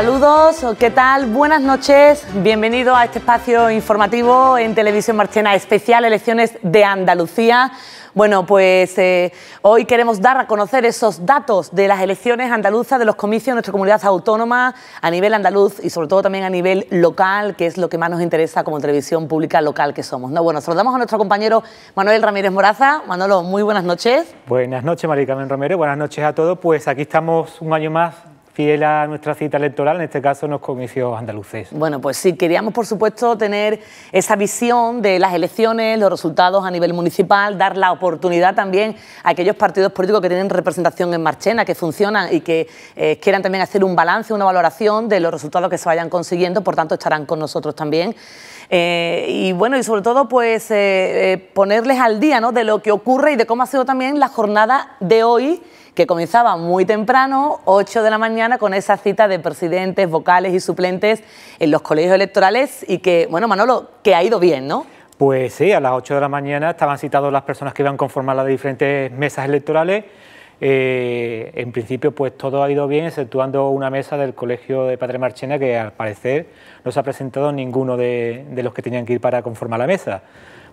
Saludos, ¿qué tal? Buenas noches, bienvenido a este espacio informativo en Televisión Marchena especial Elecciones de Andalucía. Bueno, pues eh, hoy queremos dar a conocer esos datos de las elecciones andaluzas, de los comicios de nuestra comunidad autónoma a nivel andaluz y sobre todo también a nivel local, que es lo que más nos interesa como televisión pública local que somos. ¿no? Bueno, saludamos a nuestro compañero Manuel Ramírez Moraza. Manolo, muy buenas noches. Buenas noches, María Carmen Romero. Buenas noches a todos. Pues aquí estamos un año más ...y a nuestra cita electoral, en este caso nos los comicios andaluces. Bueno, pues sí, queríamos por supuesto tener esa visión de las elecciones, los resultados a nivel municipal, dar la oportunidad también a aquellos partidos políticos que tienen representación en Marchena, que funcionan y que eh, quieran también hacer un balance, una valoración de los resultados que se vayan consiguiendo, por tanto estarán con nosotros también. Eh, y bueno, y sobre todo pues eh, ponerles al día ¿no? de lo que ocurre y de cómo ha sido también la jornada de hoy que comenzaba muy temprano, 8 de la mañana, con esa cita de presidentes, vocales y suplentes en los colegios electorales y que, bueno, Manolo, que ha ido bien, ¿no? Pues sí, a las 8 de la mañana estaban citadas las personas que iban a conformar las diferentes mesas electorales. Eh, en principio, pues todo ha ido bien, exceptuando una mesa del Colegio de Padre Marchena, que al parecer no se ha presentado ninguno de los que tenían que ir para conformar la mesa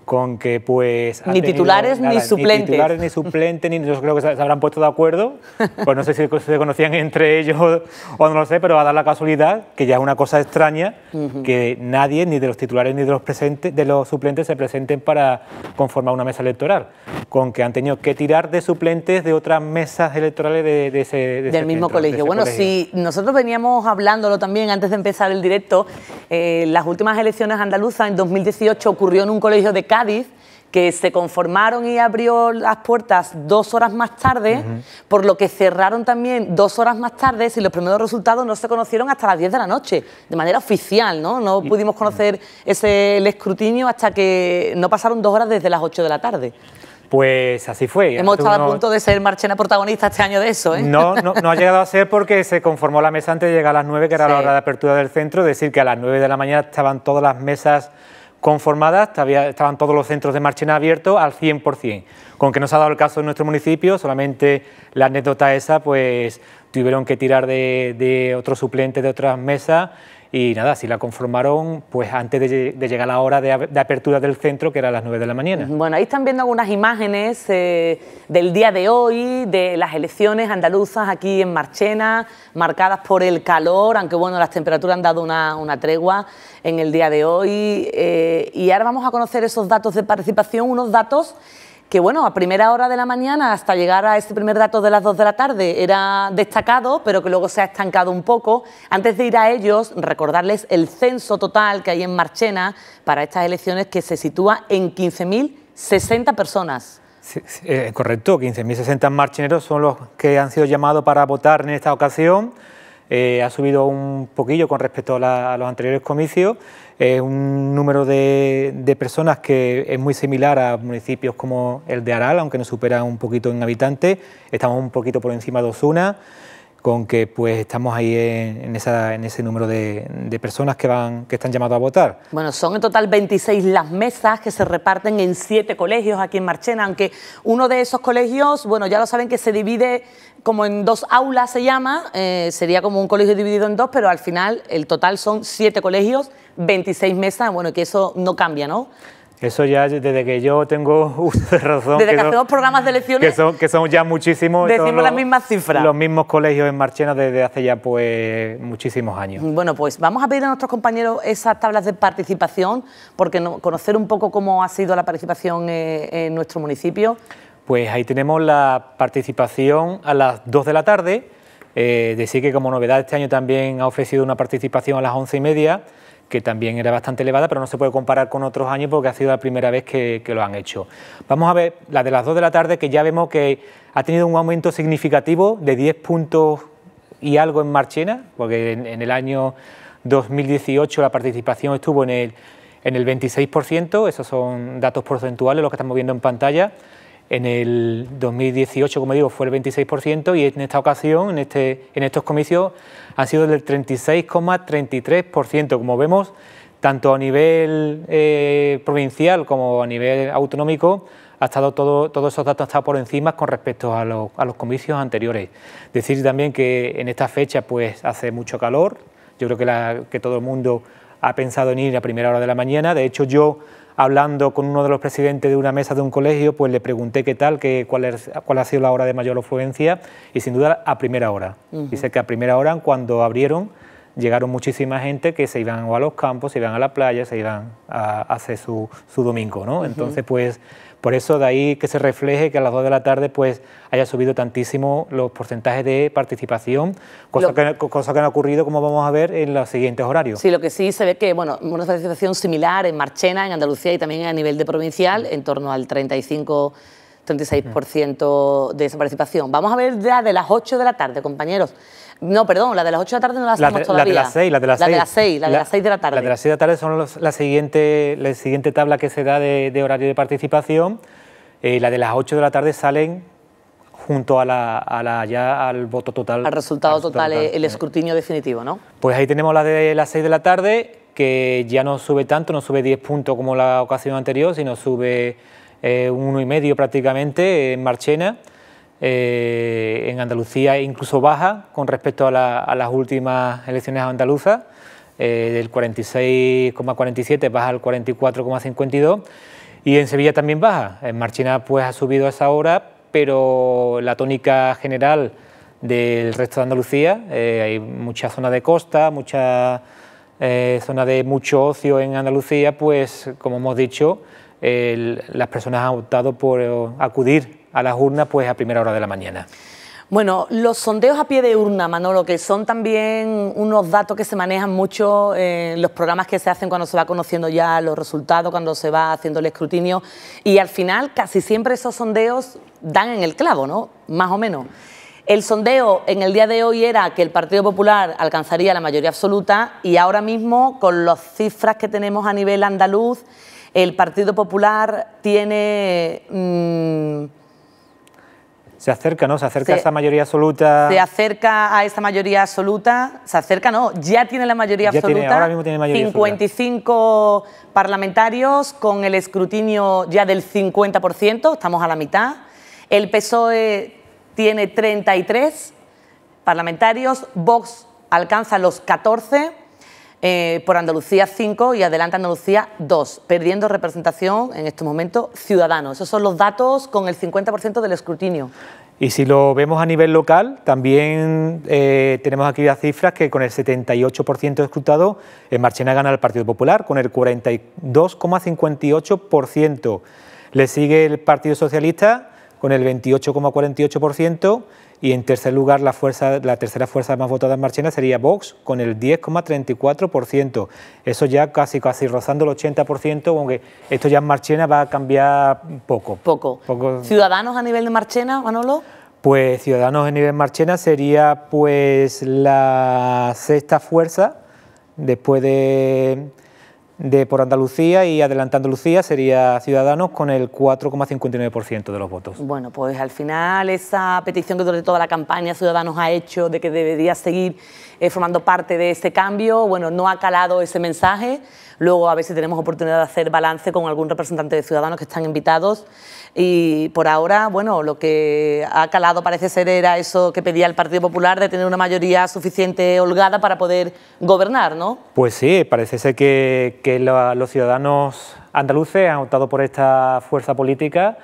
con que pues... Ni titulares ni suplentes. Ni titulares ni suplentes, ni yo creo que se, habrán puesto de acuerdo. Pues no sé si se conocían entre ellos o no lo sé, pero va a dar la casualidad, que ya es una cosa extraña, que nadie, ni de los titulares ni de los, presentes, de los suplentes, se presenten para conformar una mesa electoral. Con que han tenido que tirar de suplentes de otras mesas electorales de, ese... Del mismo colegio. bueno, si nosotros veníamos hablándolo también antes de empezar el directo, eh, las últimas elecciones andaluzas en 2018 ocurrió en un colegio de que se conformaron y abrió las puertas dos horas más tarde, por lo que cerraron también dos horas más tarde y los primeros resultados no se conocieron hasta las 10 de la noche, de manera oficial, ¿no? No pudimos conocer ese, el escrutinio hasta que no pasaron dos horas desde las 8 de la tarde. Pues así fue. Hemos estado a punto de ser Marchena protagonista este año de eso, ¿eh? No, no, ha llegado a ser porque se conformó la mesa antes de llegar a las 9, que era la hora de apertura del centro, decir que a las 9 de la mañana estaban todas las mesas conformadas, estaban todos los centros de Marchena abiertos al 100%. Con que no se ha dado el caso en nuestro municipio, solamente la anécdota esa, pues tuvieron que tirar de, de otros suplentes de otras mesas y nada, si la conformaron pues antes de, de llegar la hora de, apertura del centro, que era a las 9 de la mañana. Bueno, ahí están viendo algunas imágenes eh, del día de hoy, de las elecciones andaluzas aquí en Marchena, marcadas por el calor, aunque bueno, las temperaturas han dado una, una tregua en el día de hoy. Eh, y ahora vamos a conocer esos datos de participación, unos datos que bueno, a primera hora de la mañana hasta llegar a este primer dato de las 2 de la tarde era destacado, pero que luego se ha estancado un poco. Antes de ir a ellos, recordarles el censo total que hay en Marchena para estas elecciones que se sitúa en 15.060 personas. Eh, correcto, 15.060 marcheneros son los que han sido llamados para votar en esta ocasión. Eh, ha subido un poquillo con respecto a los anteriores comicios es un número de, personas que es muy similar a municipios como el de Aral, aunque nos supera un poquito en habitantes, estamos un poquito por encima de Osuna, con que pues estamos ahí en, ese número de, personas que, van, que están llamados a votar. Bueno, son en total 26 las mesas que se reparten en siete colegios aquí en Marchena, aunque uno de esos colegios, bueno, ya lo saben que se divide como en dos aulas se llama, eh, sería como un colegio dividido en dos, pero al final el total son siete colegios, 26 mesas, bueno, que eso no cambia, ¿no? Eso ya desde que yo tengo razón. Desde que, hacemos programas de elecciones. Que son, ya muchísimos. Decimos las mismas cifras. Los mismos colegios en Marchena desde hace ya pues muchísimos años. Bueno, pues vamos a pedir a nuestros compañeros esas tablas de participación, porque conocer un poco cómo ha sido la participación eh, en nuestro municipio pues ahí tenemos la participación a las 2 de la tarde. Eh, decir que como novedad este año también ha ofrecido una participación a las 11 y media, que también era bastante elevada, pero no se puede comparar con otros años porque ha sido la primera vez que, lo han hecho. Vamos a ver la de las 2 de la tarde, que ya vemos que ha tenido un aumento significativo de 10 puntos y algo en Marchena, porque en, el año 2018 la participación estuvo en el, en el 26%, esos son datos porcentuales los que estamos viendo en pantalla. En el 2018, como digo, fue el 26% y en esta ocasión, en, este, en estos comicios, ha sido del 36,33%. Como vemos, tanto a nivel eh, provincial como a nivel autonómico, ha estado todo, todos esos datos estado por encima con respecto a, los comicios anteriores. Decir también que en esta fecha pues hace mucho calor, yo creo que, que todo el mundo ha pensado en ir a primera hora de la mañana, de hecho yo hablando con uno de los presidentes de una mesa de un colegio, pues le pregunté qué tal, qué cuál, es, cuál ha sido la hora de mayor afluencia y sin duda a primera hora. Dice que a primera hora, cuando abrieron, llegaron muchísima gente que se iban a los campos, se iban a la playa, se iban a, hacer su, domingo, ¿no? Entonces, pues por eso de ahí que se refleje que a las 2 de la tarde pues haya subido tantísimo los porcentajes de participación, cosa, que, cosa ha ocurrido como vamos a ver en los siguientes horarios. Sí, lo que sí se ve que, bueno, una participación similar en Marchena, en Andalucía y también a nivel de provincial, en torno al 35... 36% de esa participación. Vamos a ver ya de las 8 de la tarde, compañeros. No, perdón, la de las 8 de la tarde no la hacemos todavía. La de las 6, la de las 6. La de las 6, la, de las 6 de la tarde. La de las 6 de la tarde son la, siguiente, la siguiente tabla que se da de, horario de participación. Eh, la de las 8 de la tarde salen junto a al voto total. Al resultado, eh, total, el escrutinio definitivo, ¿no? Pues ahí tenemos la de las 6 de la tarde, que ya no sube tanto, no sube 10 puntos como la ocasión anterior, sino sube eh, uno y medio prácticamente en Marchena. Eh, en Andalucía e incluso baja con respecto a, las últimas elecciones andaluzas, eh, del 46,47 baja al 44,52 y en Sevilla también baja. En Marchina pues ha subido a esa hora, pero la tónica general del resto de Andalucía, eh, hay mucha zona de costa, mucha zona de mucho ocio en Andalucía, pues como hemos dicho, las personas han optado por acudir a las urnas pues a primera hora de la mañana. Bueno, los sondeos a pie de urna, Manolo, que son también unos datos que se manejan mucho en los programas que se hacen cuando se va conociendo ya los resultados, cuando se va haciendo el escrutinio, y al final casi siempre esos sondeos dan en el clavo, ¿no? Más o menos. El sondeo en el día de hoy era que el Partido Popular alcanzaría la mayoría absoluta y ahora mismo con las cifras que tenemos a nivel andaluz, el Partido Popular tiene... Mm, se acerca, ¿no? Se acerca a esa mayoría absoluta. Se acerca a esa mayoría absoluta. Se acerca, no, ya tiene la mayoría absoluta. ahora mismo tiene mayoría 55 parlamentarios con el escrutinio ya del 50%, estamos a la mitad. El PSOE tiene 33 parlamentarios, Vox alcanza los 14 eh, por Andalucía 5 y adelanta Andalucía 2, perdiendo representación en estos momentos ciudadanos. Esos son los datos con el 50% del escrutinio. Y si lo vemos a nivel local, también eh, tenemos aquí las cifras que con el 78% escrutado, en Marchena gana el Partido Popular, con el 42,58%. Le sigue el Partido Socialista con el 28,48% y en tercer lugar, la, fuerza, la tercera fuerza más votada en Marchena sería Vox, con el 10,34%. Eso ya casi, casi rozando el 80%, aunque esto ya en Marchena va a cambiar poco. Poco. ¿Ciudadanos a nivel de Marchena, Manolo? Pues Ciudadanos a nivel de Marchena sería pues la sexta fuerza, después de de por Andalucía y adelante Andalucía sería Ciudadanos con el 4,59% de los votos. Bueno, pues al final esa petición que durante toda la campaña Ciudadanos ha hecho de que debería seguir eh, formando parte de este cambio, bueno, no ha calado ese mensaje. Luego a ver si tenemos oportunidad de hacer balance con algún representante de Ciudadanos que están invitados. Y por ahora, bueno, lo que ha calado parece ser era eso que pedía el Partido Popular de tener una mayoría suficiente holgada para poder gobernar, ¿no? Pues sí, parece ser que, los ciudadanos andaluces han optado por esta fuerza política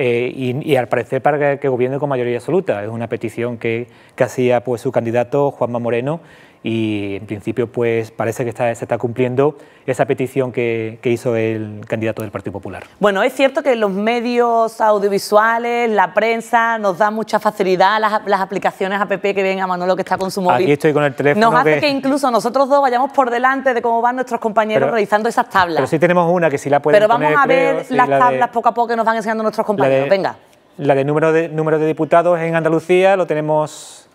eh, y, al parecer para que, que, gobierne con mayoría absoluta. Es una petición que, que hacía pues, su candidato Juanma Moreno y en principio pues parece que se está cumpliendo esa petición que, hizo el candidato del Partido Popular. Bueno, es cierto que los medios audiovisuales, la prensa, nos da mucha facilidad las, aplicaciones app que ven a Manolo que está con su móvil. Aquí estoy con el teléfono. Nos hace que... incluso nosotros dos vayamos por delante de cómo van nuestros compañeros realizando esas tablas. Pero sí tenemos una que sí la pueden Pero vamos a ver las tablas poco a poco que nos van enseñando nuestros compañeros. Venga. La de número de, número de diputados en Andalucía lo tenemos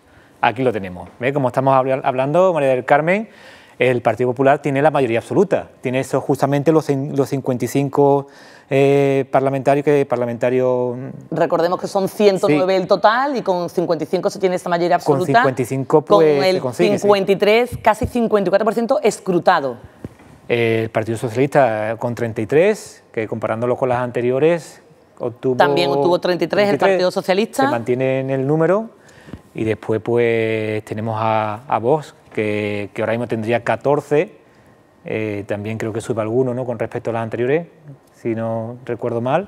aquí lo tenemos. Como estamos hablando, María del Carmen, el Partido Popular tiene la mayoría absoluta, tiene eso justamente los, 55 eh, parlamentarios que parlamentarios... Mm, recordemos que son 109 el total y con 55 se tiene esta mayoría absoluta con 55 pues, con el 53 casi 54% escrutado el Partido Socialista eh, con 33 que comparándolo con las anteriores obtuvo también obtuvo 33, 33 el Partido Socialista se mantiene en el número y después pues tenemos a, vos que, ahora mismo tendría 14, eh, también creo que sube alguno ¿no? con respecto a las anteriores, si no recuerdo mal.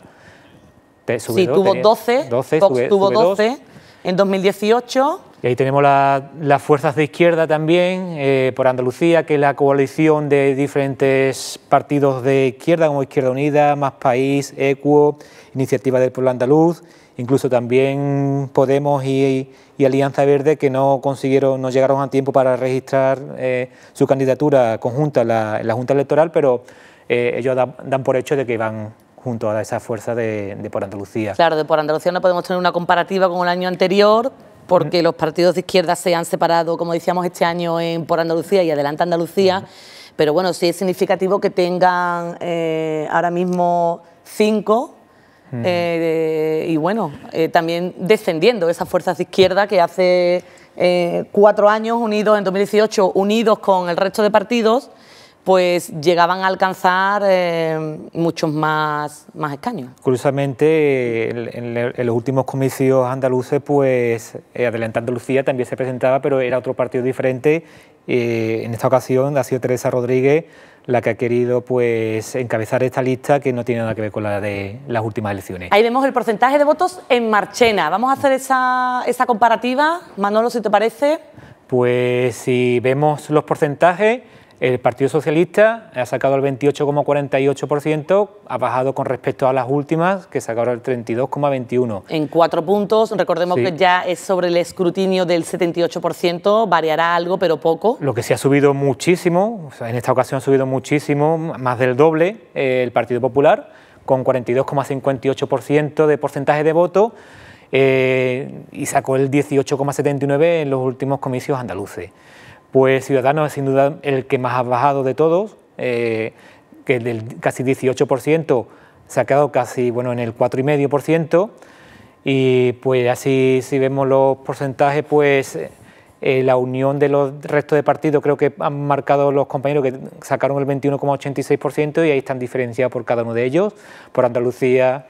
sí, tuvo 12, 12 tuvo 12 en 2018. Y ahí tenemos las fuerzas de izquierda también, eh, por Andalucía, que es la coalición de diferentes partidos de izquierda, como Izquierda Unida, Más País, ECUO, Iniciativa del Pueblo Andaluz incluso también Podemos y, Alianza Verde que no consiguieron, no llegaron a tiempo para registrar eh, su candidatura conjunta en la, Junta Electoral, pero eh, ellos dan, por hecho de que van junto a esa fuerza de, por Andalucía. Claro, de por Andalucía no podemos tener una comparativa con el año anterior, porque los partidos de izquierda se han separado, como decíamos, este año en Por Andalucía y adelante Andalucía, pero bueno, sí es significativo que tengan eh, ahora mismo cinco eh, y bueno, eh, también descendiendo esas fuerzas de izquierda que hace eh, cuatro años, unidos en 2018, unidos con el resto de partidos, pues llegaban a alcanzar muchos más, más escaños. Curiosamente, en, los últimos comicios andaluces, pues Adelante Andalucía también se presentaba, pero era otro partido diferente en esta ocasión ha sido Teresa Rodríguez la que ha querido pues encabezar esta lista que no tiene nada que ver con la de las últimas elecciones. Ahí vemos el porcentaje de votos en Marchena. Vamos a hacer esa, esa comparativa, Manolo, si te parece. Pues si vemos los porcentajes, el Partido Socialista ha sacado el 28,48%, ha bajado con respecto a las últimas, que sacaron el 32,21%. En cuatro puntos, recordemos que ya es sobre el escrutinio del 78%, variará algo, pero poco. Lo que sí ha subido muchísimo, en esta ocasión ha subido muchísimo, más del doble, eh, el Partido Popular, con 42,58% de porcentaje de voto. Eh, y sacó el 18,79 en los últimos comicios andaluces. Pues Ciudadanos es sin duda el que más ha bajado de todos, eh, que del casi 18% se ha quedado casi bueno, en el 4,5%. Y pues así si vemos los porcentajes, pues eh, la unión de los restos de partidos creo que han marcado los compañeros que sacaron el 21,86% y ahí están diferenciados por cada uno de ellos, por Andalucía,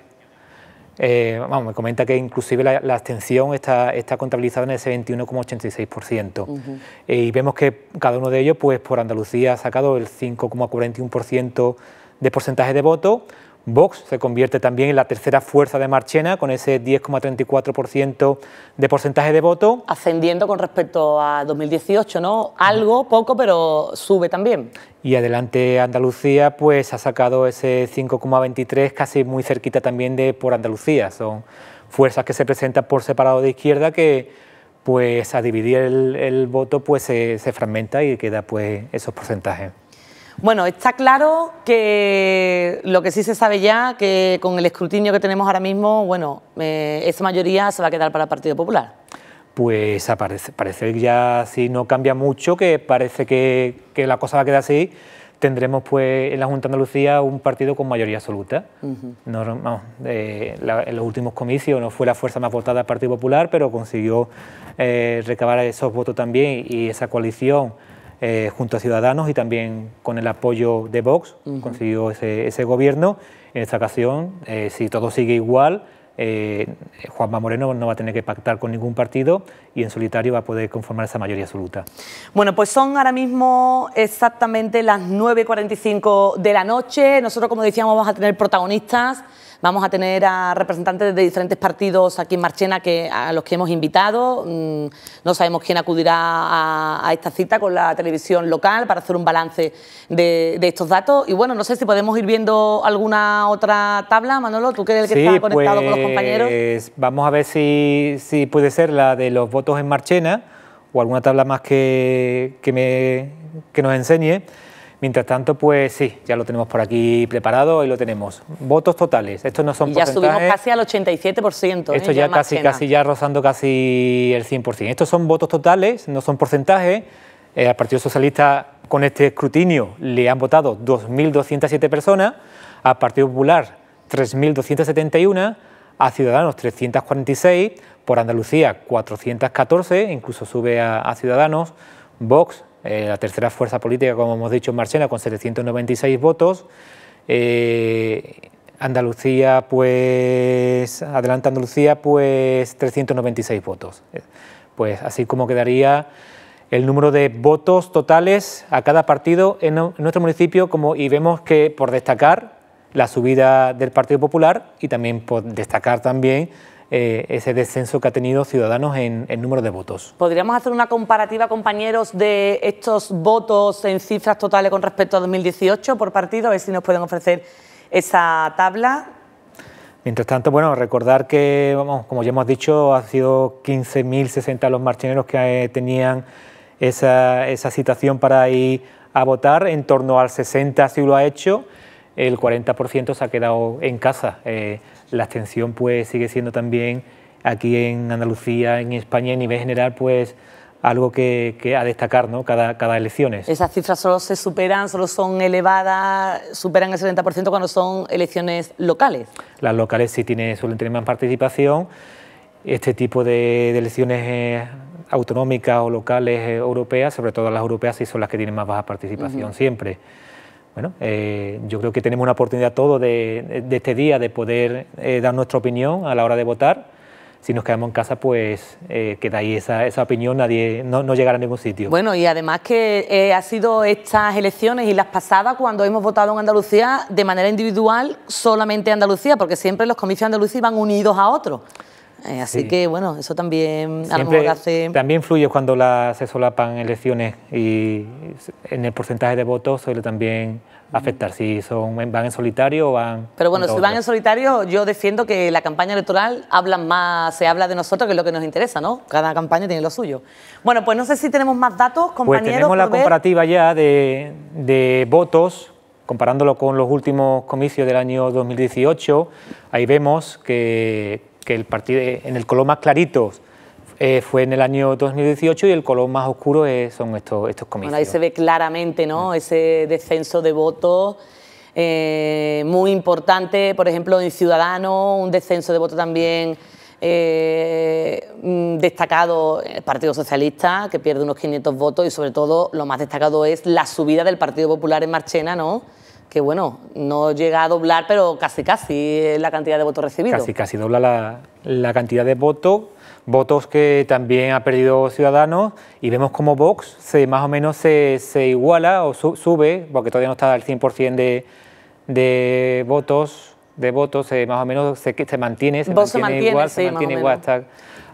eh, me comenta que inclusive la, abstención está, contabilizada en ese 21,86%. Eh, y vemos que cada uno de ellos, pues por Andalucía ha sacado el 5,41% de porcentaje de voto, Vox se convierte también en la tercera fuerza de Marchena con ese 10,34% de porcentaje de voto. Ascendiendo con respecto a 2018, ¿no? Algo, poco, pero sube también. Y adelante Andalucía, pues ha sacado ese 5,23, casi muy cerquita también de por Andalucía. Son fuerzas que se presentan por separado de izquierda que pues a dividir el, voto pues se, se fragmenta y queda pues esos porcentajes. Bueno, está claro que lo que sí se sabe ya, que con el escrutinio que tenemos ahora mismo, bueno, eh, esa mayoría se va a quedar para el Partido Popular. Pues parece, parece ya, si no cambia mucho, que parece que, la cosa va a quedar así, tendremos pues en la Junta de Andalucía un partido con mayoría absoluta. no, eh, en los últimos comicios no fue la fuerza más votada del Partido Popular, pero consiguió eh, recabar esos votos también y esa coalición eh, junto a Ciudadanos y también con el apoyo de Vox, consiguió ese, gobierno. En esta ocasión, eh, si todo sigue igual, eh, Juanma Moreno no va a tener que pactar con ningún partido y en solitario va a poder conformar esa mayoría absoluta. Bueno, pues son ahora mismo exactamente las 9.45 de la noche. Nosotros, como decíamos, vamos a tener protagonistas. Vamos a tener a representantes de diferentes partidos aquí en Marchena que, a los que hemos invitado. Mm, no sabemos quién acudirá a, esta cita con la televisión local para hacer un balance de, estos datos. Y bueno, no sé si podemos ir viendo alguna otra tabla, Manolo, tú que eres el que está conectado con los pues, compañeros. Vamos a ver si, puede ser la de los votos en Marchena o alguna tabla más que, me, que nos enseñe. Mientras tanto, pues sí, ya lo tenemos por aquí preparado y lo tenemos. Votos totales, estos no son y ya subimos casi al 87%. ¿eh? Esto ya, casi, casi ya rozando casi el 100%. Estos son votos totales, no son porcentajes. Eh, al Partido Socialista con este escrutinio le han votado 2.207 personas, al Partido Popular 3.271, a Ciudadanos 346, por Andalucía 414, incluso sube a, a Ciudadanos, Vox eh, la tercera fuerza política, como hemos dicho, en Marchena, con 796 votos. Eh, Andalucía, pues, adelanta Andalucía, pues 396 votos. Eh, pues así como quedaría el número de votos totales a cada partido en, nuestro municipio, como, y vemos que por destacar la subida del Partido Popular y también por destacar también eh, ese descenso que ha tenido Ciudadanos en, número de votos. ¿Podríamos hacer una comparativa, compañeros, de estos votos en cifras totales con respecto a 2018 por partido? A ver si nos pueden ofrecer esa tabla. Mientras tanto, bueno, recordar que, vamos, como ya hemos dicho, ha sido 15.060 los marchineros que eh, tenían esa, situación para ir a votar, en torno al 60 si lo ha hecho, el 40% se ha quedado en casa. Eh, la abstención pues sigue siendo también aquí en Andalucía, en España, a nivel general, pues algo que, a destacar ¿no? cada, cada elecciones. Esas cifras solo se superan, solo son elevadas, superan el 70% cuando son elecciones locales. Las locales sí suelen tener más participación. Este tipo de, elecciones eh, autonómicas o locales eh, europeas, sobre todo las europeas, sí son las que tienen más baja participación siempre bueno, eh, yo creo que tenemos una oportunidad todo de, este día de poder eh, dar nuestra opinión a la hora de votar. Si nos quedamos en casa, pues eh, queda ahí esa, esa opinión, nadie no, no, llegará a ningún sitio. Bueno, y además que eh, ha sido estas elecciones y las pasadas cuando hemos votado en Andalucía de manera individual solamente Andalucía, porque siempre los comicios andalucía van unidos a otros. así que bueno, eso también a lo mejor hace. También fluye cuando la, se solapan elecciones y en el porcentaje de votos suele también afectar, si son, van en solitario o van... Pero bueno, si van en solitario, yo defiendo que la campaña electoral habla más, se habla de nosotros, que es lo que nos interesa, ¿no? Cada campaña tiene lo suyo. Bueno, pues no sé si tenemos más datos, compañeros. Pues tenemos la comparativa ya de, votos, comparándolo con los últimos comicios del año 2018, ahí vemos que, que el partido, en el color más clarito eh, fue en el año 2018 y el color más oscuro son estos, estos comicios. ahí se ve claramente ¿no? Mm. ese descenso de votos. Eh, muy importante, por ejemplo, en Ciudadanos, un descenso de voto también eh, mm, destacado el Partido Socialista, que pierde unos 500 votos, y sobre todo lo más destacado es la subida del Partido Popular en Marchena, ¿no? que bueno, no llega a doblar, pero casi casi la cantidad de votos recibidos. Casi casi dobla la, la cantidad de votos votos que también ha perdido Ciudadanos y vemos como Vox se, más o menos se, iguala o sube, porque todavía no está al 100% de, de votos, de votos eh, más o menos se, mantiene, se mantiene, igual, se mantiene igual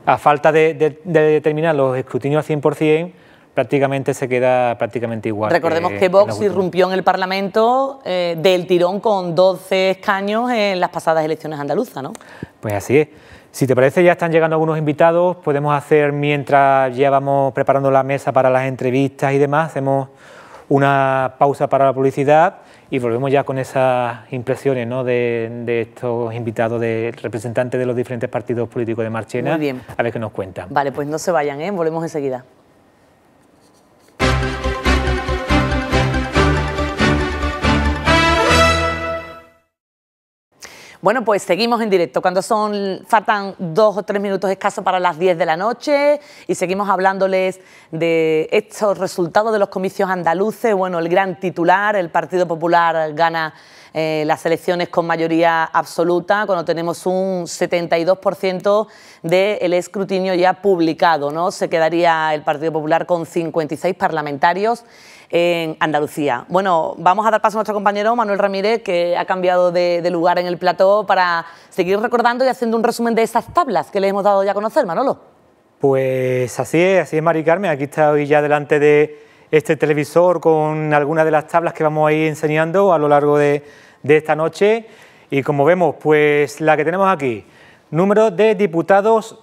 a falta de, determinar los escrutinios al 100%, prácticamente se queda prácticamente igual. Recordemos que, Vox irrumpió en el Parlamento eh, del tirón con 12 escaños en las pasadas elecciones andaluzas, ¿no? Pues así es. Si te parece, ya están llegando algunos invitados, podemos hacer mientras llevamos preparando la mesa para las entrevistas y demás, hacemos una pausa para la publicidad y volvemos ya con esas impresiones de, estos invitados, de representantes de los diferentes partidos políticos de Marchena, Muy bien. a ver qué nos cuentan. Vale, pues no se vayan, ¿eh? volvemos enseguida. Bueno, pues seguimos en directo cuando son, faltan dos o tres minutos escasos para las 10 de la noche y seguimos hablándoles de estos resultados de los comicios andaluces. Bueno, el gran titular, el Partido Popular gana eh, las elecciones con mayoría absoluta, cuando tenemos un 72% del escrutinio ya publicado. ¿no? Se quedaría el Partido Popular con 56 parlamentarios en Andalucía. Bueno, vamos a dar paso a nuestro compañero Manuel Ramírez, que ha cambiado de, de, lugar en el plató, para seguir recordando y haciendo un resumen de esas tablas que le hemos dado ya a conocer, Manolo. Pues así es, así es, Mari Carmen. Aquí está hoy ya delante de este televisor con algunas de las tablas que vamos a ir enseñando a lo largo de, esta noche. Y como vemos, pues la que tenemos aquí, número de diputados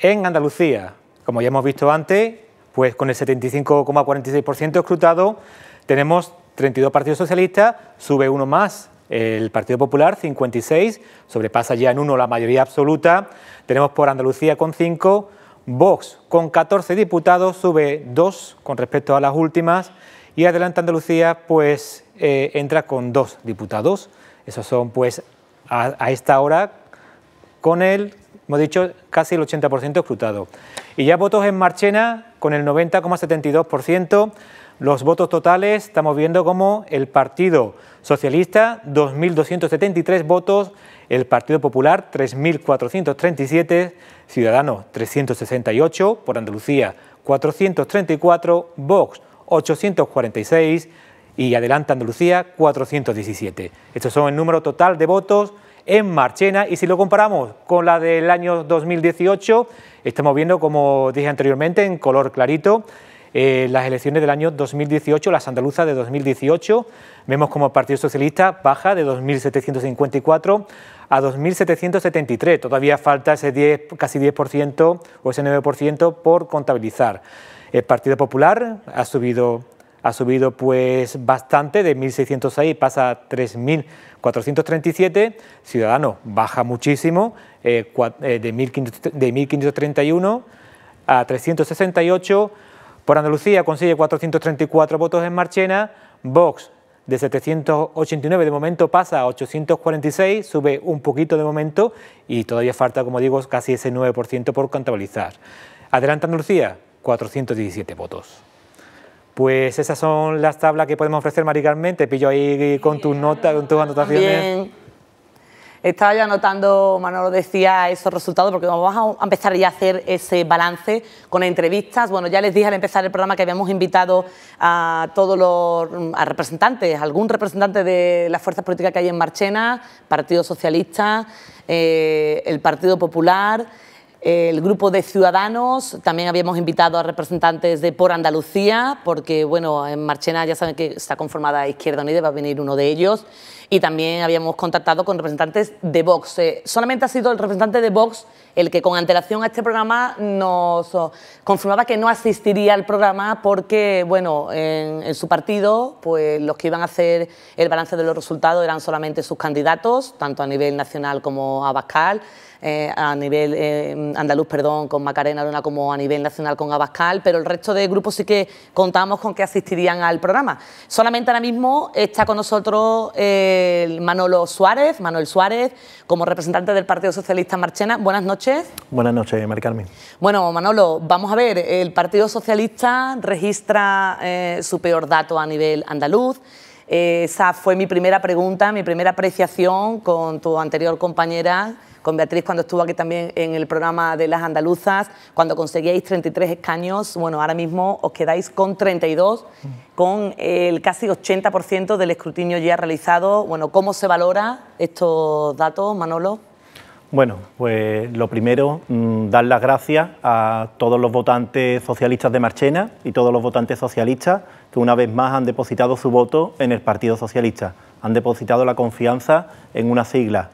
en Andalucía. Como ya hemos visto antes, pues con el 75,46% escrutado, tenemos 32 partidos socialistas, sube uno más el Partido Popular, 56, sobrepasa ya en uno la mayoría absoluta, tenemos por Andalucía con 5, Vox, con 14 diputados, sube dos con respecto a las últimas y Adelante Andalucía, pues eh, entra con dos diputados. Esos son, pues, a, esta hora, con el, hemos dicho, casi el 80% escrutado. Y ya votos en Marchena, con el 90,72%. Los votos totales, estamos viendo como el Partido Socialista, 2.273 votos, el Partido Popular 3.437, Ciudadanos 368, por Andalucía 434, Vox 846 y Adelante Andalucía 417. Estos son el número total de votos en Marchena y si lo comparamos con la del año 2018, estamos viendo, como dije anteriormente, en color clarito, eh, las elecciones del año 2018, las andaluzas de 2018. Vemos como el Partido Socialista baja de 2.754 a 2.773. Todavía falta ese 10, casi 10% o ese 9% por contabilizar. El Partido Popular ha subido ha subido pues bastante, de 1.606 pasa a 3.437, Ciudadanos baja muchísimo, eh, eh, de 1.531 a 368, por Andalucía consigue 434 votos en Marchena, Vox de 789 de momento pasa a 846, sube un poquito de momento y todavía falta, como digo, casi ese 9% por contabilizar. Adelanta Andalucía, 417 votos. Pues esas son las tablas que podemos ofrecer, Mari Te pillo ahí con tus notas, con tus anotaciones. Estaba ya anotando, Manolo decía, esos resultados, porque vamos a empezar ya a hacer ese balance con entrevistas. Bueno, ya les dije al empezar el programa que habíamos invitado a todos los representantes, algún representante de las fuerzas políticas que hay en Marchena, Partido Socialista, eh, el Partido Popular el grupo de ciudadanos, también habíamos invitado a representantes de Por Andalucía, porque bueno, en Marchena ya saben que está conformada a Izquierda Unida, va a venir uno de ellos, y también habíamos contactado con representantes de Vox. Eh, solamente ha sido el representante de Vox el que con antelación a este programa nos oh, confirmaba que no asistiría al programa porque, bueno, en, su partido, pues los que iban a hacer el balance de los resultados eran solamente sus candidatos, tanto a nivel nacional como a eh, a nivel eh, andaluz, perdón, con Macarena Luna... como a nivel nacional con Abascal, pero el resto de grupos sí que ...contamos con que asistirían al programa. Solamente ahora mismo está con nosotros Manolo Suárez, Manuel Suárez, como representante del Partido Socialista Marchena. Buenas noches. Buenas noches, María Carmen. Bueno, Manolo, vamos a ver, el Partido Socialista registra eh, su peor dato a nivel andaluz. Eh, esa fue mi primera pregunta, mi primera apreciación con tu anterior compañera con Beatriz cuando estuvo aquí también en el programa de las andaluzas, cuando conseguíais 33 escaños, bueno, ahora mismo os quedáis con 32, con el casi 80% del escrutinio ya realizado. Bueno, ¿cómo se valora estos datos, Manolo? Bueno, pues lo primero, mm, dar las gracias a todos los votantes socialistas de Marchena y todos los votantes socialistas que una vez más han depositado su voto en el Partido Socialista, han depositado la confianza en una sigla.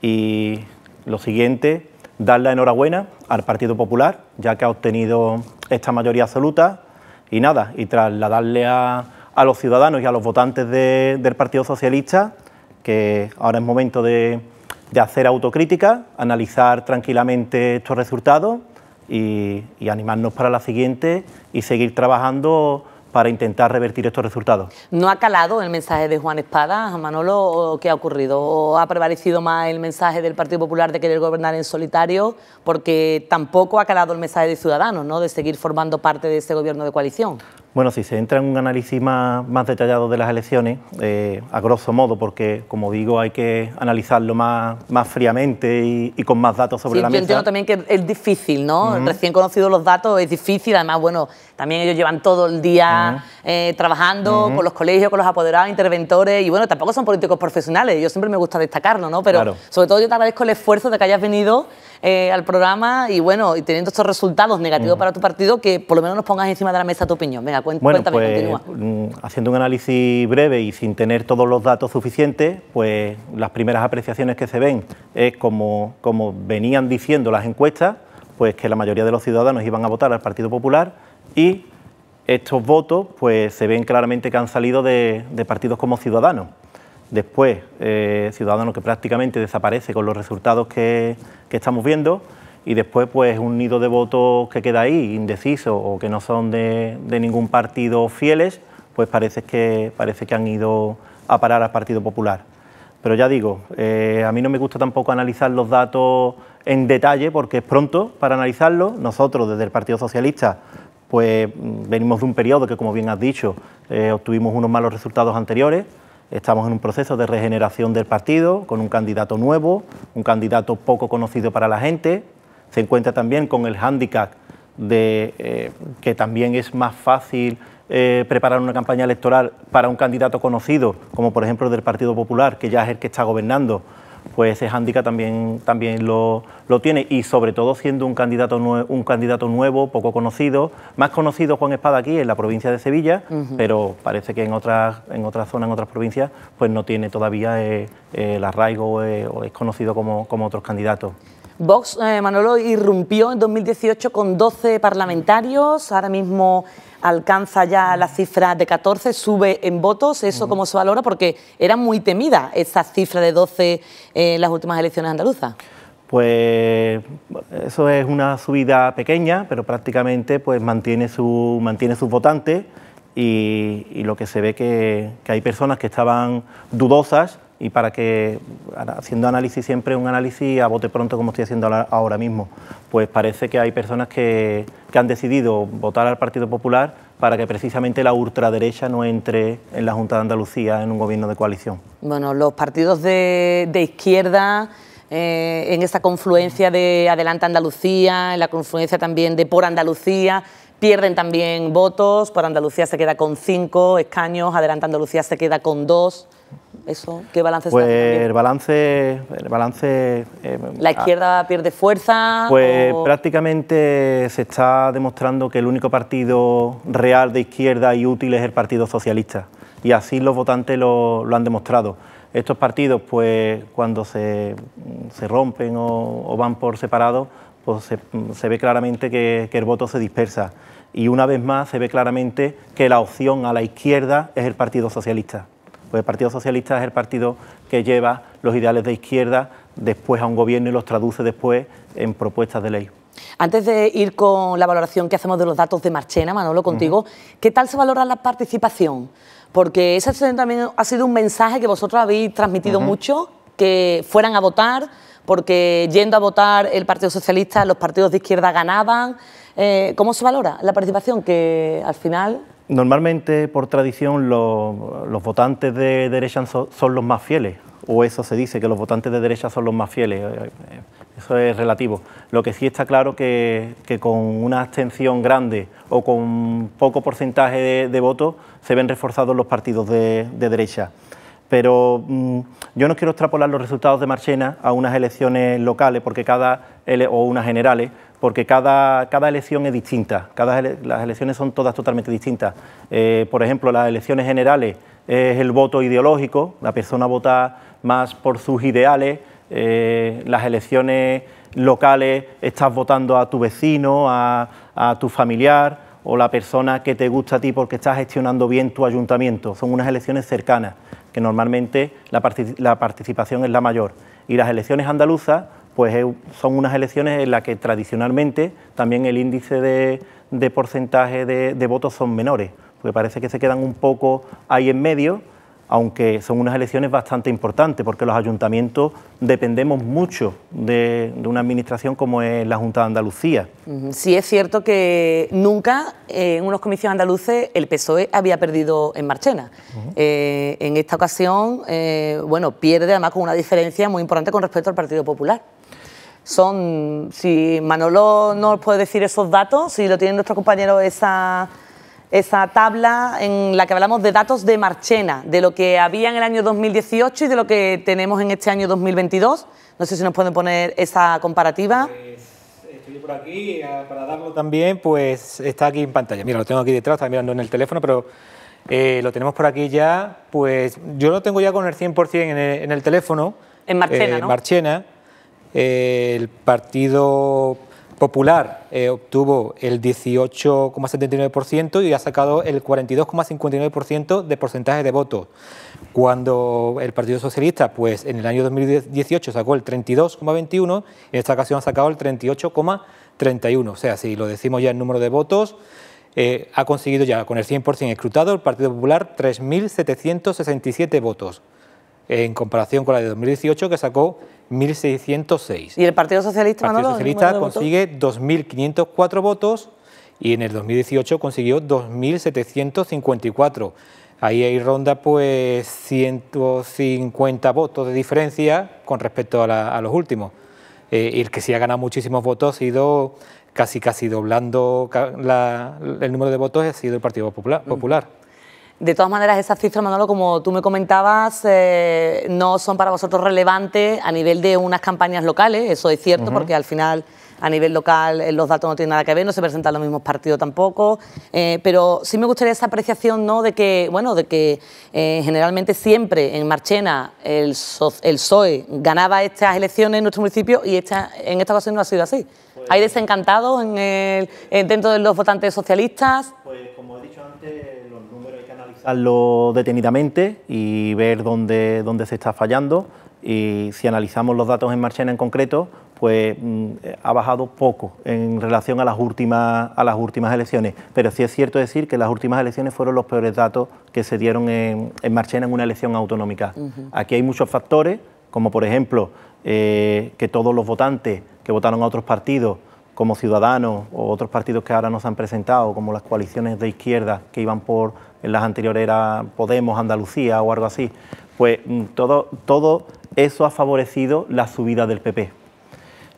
Y lo siguiente, dar la enhorabuena al Partido Popular, ya que ha obtenido esta mayoría absoluta. Y nada, y trasladarle a, a los ciudadanos y a los votantes del Partido Socialista que ahora es momento de, hacer autocrítica, analizar tranquilamente estos resultados y animarnos para la siguiente y seguir trabajando para intentar revertir estos resultados. ¿No ha calado el mensaje de Juan Espada, Manolo? ¿Qué ha ocurrido? ¿O ha prevalecido más el mensaje del Partido Popular de querer gobernar en solitario? Porque tampoco ha calado el mensaje de Ciudadanos, ¿no? De seguir formando parte de este gobierno de coalición. Bueno, si se entra en un análisis más, detallado de las elecciones, eh, a grosso modo, porque como digo, hay que analizarlo más, más fríamente y, con más datos sobre la Yo entiendo también que es difícil, ¿no? Recién conocidos los datos, es difícil, además, bueno, también ellos llevan todo el día eh, trabajando con los colegios, con los apoderados, interventores. Y bueno, tampoco son políticos profesionales. Yo siempre me gusta destacarlo, ¿no? Pero sobre todo yo te agradezco el esfuerzo de que hayas venido eh, al programa y bueno, y teniendo estos resultados negativos para tu partido, que por lo menos nos pongas encima de la mesa tu opinión. Venga, bueno, pues, mm, Haciendo un análisis breve y sin tener todos los datos suficientes, pues las primeras apreciaciones que se ven es como, como venían diciendo las encuestas, pues que la mayoría de los ciudadanos iban a votar al Partido Popular y estos votos pues, se ven claramente que han salido de, partidos como Ciudadanos. Después, eh, Ciudadanos que prácticamente desaparece con los resultados que, estamos viendo y después pues un nido de votos que queda ahí, indeciso o que no son de, ningún partido fieles, pues parece que, parece que han ido a parar al Partido Popular. Pero ya digo, eh, a mí no me gusta tampoco analizar los datos en detalle porque es pronto para analizarlo. Nosotros desde el Partido Socialista pues mm, venimos de un periodo que, como bien has dicho, eh, obtuvimos unos malos resultados anteriores. Estamos en un proceso de regeneración del partido, con un candidato nuevo, un candidato poco conocido para la gente. Se encuentra también con el hándicap de eh, que también es más fácil eh, preparar una campaña electoral para un candidato conocido, como por ejemplo del Partido Popular, que ya es el que está gobernando, pues ese hándicap también, también lo, tiene y sobre todo siendo un candidato, un candidato nuevo, poco conocido, más conocido Juan Espada aquí en la provincia de Sevilla, pero parece que en otras, en otras zonas, en otras provincias, pues no tiene todavía eh, eh, el arraigo eh, o es conocido como, como otros candidatos. Vox, Manolo, irrumpió en 2018 con 12 parlamentarios, ahora mismo alcanza ya la cifra de 14, sube en votos, ¿eso cómo se valora? Porque era muy temida esa cifra de 12 en las últimas elecciones andaluzas. Pues eso es una subida pequeña, pero prácticamente pues mantiene, su, mantiene sus votantes y, lo que se ve que, que hay personas que estaban dudosas y para que, haciendo análisis siempre, un análisis a bote pronto como estoy haciendo ahora mismo, pues parece que hay personas que, han decidido votar al Partido Popular para que precisamente la ultraderecha no entre en la Junta de Andalucía en un gobierno de coalición. Bueno, los partidos de, izquierda... Eh, en esta confluencia de Adelante Andalucía, en la confluencia también de Por Andalucía, pierden también votos, Por Andalucía se queda con cinco escaños, ...Adelante Andalucía se queda con dos eso? ¿Qué balance pues, el balance, el balance... Eh, ¿La ah, izquierda pierde fuerza? Pues prácticamente se está demostrando que el único partido real de izquierda y útil es el Partido Socialista. Y así los votantes lo, han demostrado. Estos partidos, pues cuando se, se rompen o, van por separado, pues se, ve claramente que el voto se dispersa. Y una vez más se ve claramente que la opción a la izquierda es el Partido Socialista. Pues el Partido Socialista es el partido que lleva los ideales de izquierda después a un gobierno y los traduce después en propuestas de ley. Antes de ir con la valoración que hacemos de los datos de Marchena, Manolo, contigo, ¿qué tal se valora la participación? Porque ese también ha sido un mensaje que vosotros habéis transmitido mucho, que fueran a votar, porque yendo a votar el Partido Socialista, los partidos de izquierda ganaban. Eh, ¿Cómo se valora la participación? Que al final Normalmente, por tradición, los, votantes de derecha son, los más fieles, o eso se dice, que los votantes de derecha son los más fieles. Eh, eh, eso es relativo. Lo que sí está claro que, que con una abstención grande o con poco porcentaje de, votos se ven reforzados los partidos de, derecha. Pero mm, yo no quiero extrapolar los resultados de Marchena a unas elecciones locales, porque cada, o unas generales, porque cada, elección es distinta, las elecciones son todas totalmente distintas. Eh, por ejemplo, las elecciones generales es el voto ideológico, la persona vota más por sus ideales, eh, las elecciones locales estás votando a tu vecino, a, tu familiar o la persona que te gusta a ti porque estás gestionando bien tu ayuntamiento. Son unas elecciones cercanas, que normalmente la participación es la mayor. Y las elecciones andaluzas pues son unas elecciones en las que tradicionalmente también el índice de, de porcentaje de, votos son menores, porque parece que se quedan un poco ahí en medio, aunque son unas elecciones bastante importantes, porque los ayuntamientos dependemos mucho de, una administración como es la Junta de Andalucía. Sí es cierto que nunca eh, en unos comicios andaluces el PSOE había perdido en Marchena. Eh, en esta ocasión, eh, bueno, pierde además con una diferencia muy importante con respecto al Partido Popular son, si Manolo no puede decir esos datos, si lo tiene nuestro compañero esa, tabla en la que hablamos de datos de Marchena, de lo que había en el año 2018 y de lo que tenemos en este año 2022. No sé si nos pueden poner esa comparativa. Pues, estoy por aquí, eh, para darlo también, pues está aquí en pantalla. Mira, lo tengo aquí detrás, está mirando en el teléfono, pero eh, lo tenemos por aquí ya. Pues yo lo tengo ya con el 100% en el, en el teléfono. En Marchena, eh, ¿no? Marchena el Partido Popular eh, obtuvo el 18,79% y ha sacado el 42,59% de porcentaje de votos. Cuando el Partido Socialista, pues en el año 2018 sacó el 32,21, en esta ocasión ha sacado el 38,31. O sea, si lo decimos ya en número de votos, eh, ha conseguido ya con el 100% escrutado el Partido Popular 3.767 votos, en comparación con la de 2018 que sacó 1.606. ¿Y el Partido Socialista, El Partido Socialista consigue 2.504 votos y en el 2018 consiguió 2.754. Ahí hay ronda pues 150 votos de diferencia con respecto a, los últimos. y eh, el que sí ha ganado muchísimos votos ha sido casi casi doblando el número de votos ha sido el Partido Popular. Mm. De todas maneras, esas cifras, Manolo, como tú me comentabas, eh, no son para vosotros relevantes a nivel de unas campañas locales, eso es cierto, porque al final a nivel local eh, los datos no tienen nada que ver, no se presentan los mismos partidos tampoco, eh, pero sí me gustaría esa apreciación ¿no? de que, bueno, de que generalmente siempre en Marchena el, el PSOE ganaba estas elecciones en nuestro municipio y esta, en esta ocasión no ha sido así. Pues ¿Hay desencantados en dentro de los votantes socialistas? Pues lo detenidamente y ver dónde, dónde se está fallando y si analizamos los datos en Marchena en concreto, pues mm, ha bajado poco en relación a las últimas a las últimas elecciones. Pero sí es cierto decir que las últimas elecciones fueron los peores datos que se dieron en, en Marchena en una elección autonómica. Aquí hay muchos factores, como por ejemplo eh, que todos los votantes que votaron a otros partidos como Ciudadanos o otros partidos que ahora no se han presentado, como las coaliciones de izquierda que iban por en las anteriores era Podemos, Andalucía o algo así, pues mm, todo, todo eso ha favorecido la subida del PP.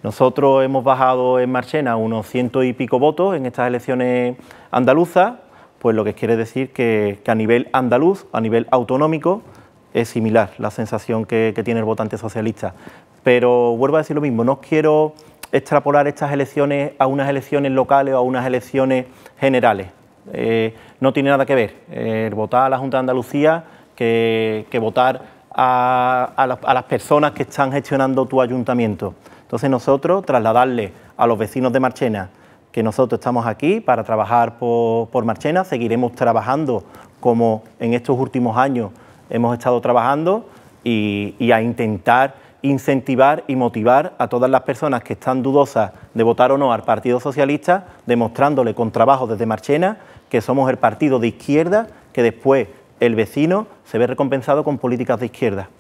Nosotros hemos bajado en Marchena unos ciento y pico votos en estas elecciones andaluzas, pues lo que quiere decir que, a nivel andaluz, a nivel autonómico, es similar la sensación que, tiene el votante socialista. Pero vuelvo a decir lo mismo, no quiero extrapolar estas elecciones a unas elecciones locales o a unas elecciones generales. Eh, no tiene nada que ver eh, votar a la Junta de Andalucía que, votar a, las personas que están gestionando tu ayuntamiento. Entonces nosotros trasladarle a los vecinos de Marchena que nosotros estamos aquí para trabajar por, Marchena, seguiremos trabajando como en estos últimos años hemos estado trabajando y, y a intentar incentivar y motivar a todas las personas que están dudosas de votar o no al Partido Socialista, demostrándole con trabajo desde Marchena que somos el partido de izquierda que después el vecino se ve recompensado con políticas de izquierda.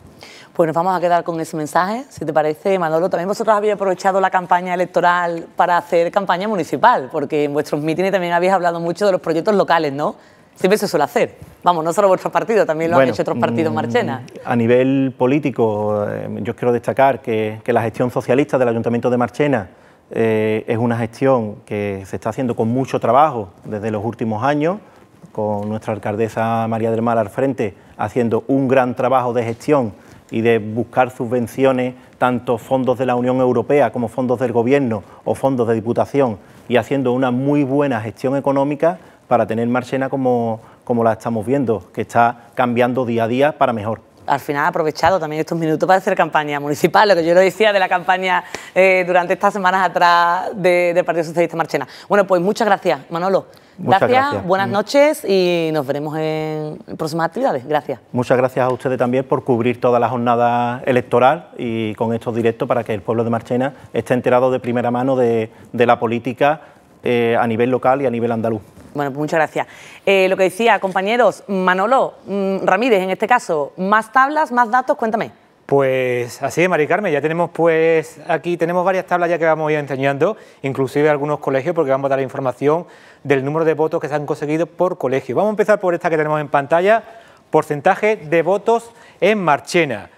Pues nos vamos a quedar con ese mensaje, si te parece, Manolo. También vosotros habéis aprovechado la campaña electoral para hacer campaña municipal, porque en vuestros mítines también habéis hablado mucho de los proyectos locales, ¿no? Siempre se suele hacer. Vamos, no solo vuestro partido, también lo han hecho otros partidos, mm, Marchena. A nivel político, eh, yo quiero destacar que la gestión socialista del Ayuntamiento de Marchena eh, es una gestión que se está haciendo con mucho trabajo desde los últimos años, con nuestra alcaldesa María del Mar al frente, haciendo un gran trabajo de gestión y de buscar subvenciones, tanto fondos de la Unión Europea como fondos del Gobierno o fondos de Diputación, y haciendo una muy buena gestión económica para tener Marchena como, como la estamos viendo, que está cambiando día a día para mejor al final ha aprovechado también estos minutos para hacer campaña municipal, lo que yo lo decía de la campaña eh, durante estas semanas atrás del Partido Socialista Marchena. Bueno, pues muchas gracias, Manolo. gracias, buenas mm. noches y nos veremos en próximas actividades. Gracias. Muchas gracias a ustedes también por cubrir toda la jornada electoral y con estos directos para que el pueblo de Marchena esté enterado de primera mano de, la política eh, a nivel local y a nivel andaluz. Bueno, pues muchas gracias. Eh, lo que decía, compañeros, Manolo, mm, Ramírez en este caso, más tablas, más datos, cuéntame. Pues así es, Mari Carmen, ya tenemos pues aquí, tenemos varias tablas ya que vamos a ir enseñando, inclusive algunos colegios, porque vamos a dar información del número de votos que se han conseguido por colegio. Vamos a empezar por esta que tenemos en pantalla, porcentaje de votos en Marchena.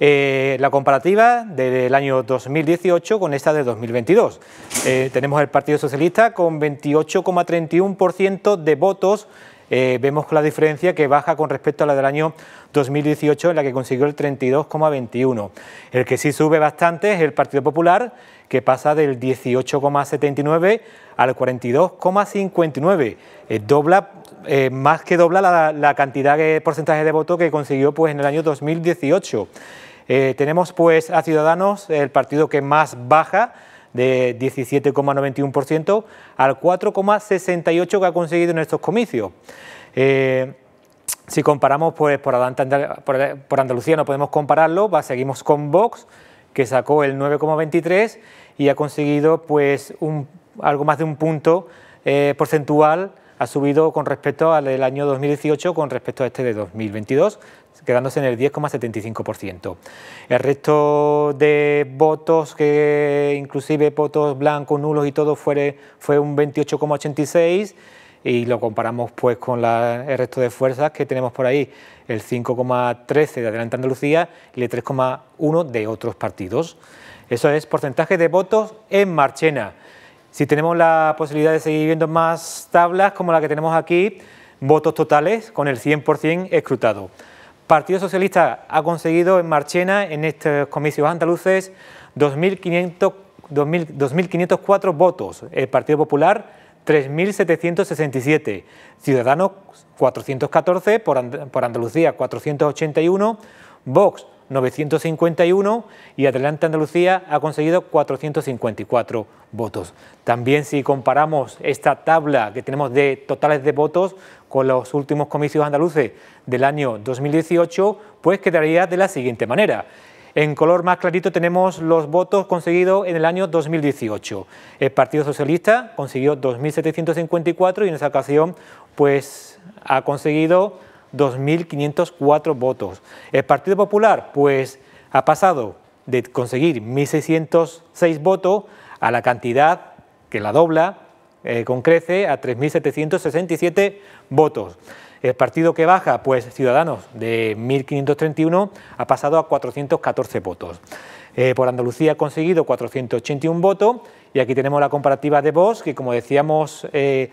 Eh, la comparativa del año 2018 con esta de 2022. Eh, tenemos el Partido Socialista con 28,31% de votos. Eh, vemos la diferencia que baja con respecto a la del año 2018 en la que consiguió el 32,21. El que sí sube bastante es el Partido Popular, que pasa del 18,79 al 42,59. dobla, más que dobla la, cantidad, de porcentaje de voto que consiguió pues, en el año 2018. Eh, tenemos pues a Ciudadanos, el partido que más baja, de 17,91% al 4,68% que ha conseguido en estos comicios. Eh, si comparamos pues, por, por, Andalucía, no podemos compararlo, seguimos con Vox, que sacó el 9,23% y ha conseguido pues, algo más de un punto eh, porcentual ha subido con respecto al año 2018, con respecto a este de 2022 quedándose en el 10,75%. El resto de votos, que inclusive votos blancos, nulos y todo, fue, fue un 28,86% y lo comparamos pues con el resto de fuerzas que tenemos por ahí, el 5,13 de Adelante Andalucía y el 3,1 de otros partidos. Eso es porcentaje de votos en Marchena. Si tenemos la posibilidad de seguir viendo más tablas como la que tenemos aquí, votos totales con el 100% escrutado. Partido Socialista ha conseguido en Marchena, en estos comicios andaluces, 2.504 votos. El Partido Popular, 3.767. Ciudadanos, 414. Por, por Andalucía, 481. Vox, 951 y Adelante Andalucía ha conseguido 454 votos. También si comparamos esta tabla que tenemos de totales de votos con los últimos comicios andaluces del año 2018, pues quedaría de la siguiente manera. En color más clarito tenemos los votos conseguidos en el año 2018. El Partido Socialista consiguió 2.754 y en esa ocasión pues ha conseguido 2.504 votos. El Partido Popular, pues, ha pasado de conseguir 1.606 votos a la cantidad que la dobla ...concrece eh, con crece a 3.767 votos. El partido que baja, pues Ciudadanos, de 1.531 ha pasado a 414 votos. Eh, por Andalucía ha conseguido 481 votos y aquí tenemos la comparativa de Vox, que como decíamos eh,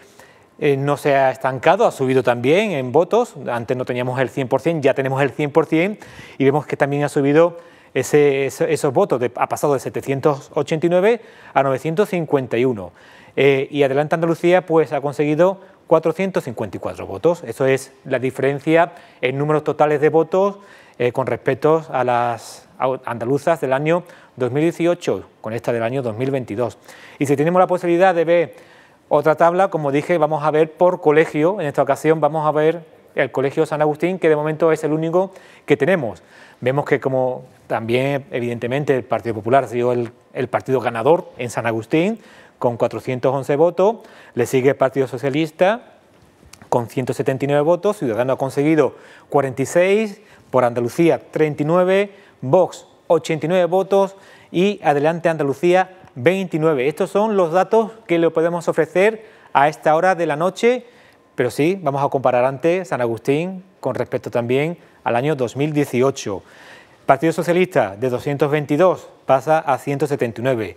eh, no se ha estancado, ha subido también en votos. Antes no teníamos el 100%, ya tenemos el 100% y vemos que también ha subido esos, votos, ha pasado de 789 a 951. Eh, y Adelante Andalucía pues, ha conseguido 454 votos. Eso es la diferencia en números totales de votos eh, con respecto a las andaluzas del año 2018 con esta del año 2022. Y si tenemos la posibilidad de ver otra tabla, como dije, vamos a ver por colegio. En esta ocasión vamos a ver el Colegio San Agustín, que de momento es el único que tenemos. Vemos que como también, evidentemente, el Partido Popular ha sido el, partido ganador en San Agustín, con 411 votos. Le sigue el Partido Socialista, con 179 votos. Ciudadano ha conseguido 46, por Andalucía 39, Vox 89 votos y Adelante Andalucía 29. Estos son los datos que le podemos ofrecer a esta hora de la noche, pero sí, vamos a comparar antes San Agustín con respecto también al año 2018. Partido Socialista de 222 pasa a 179.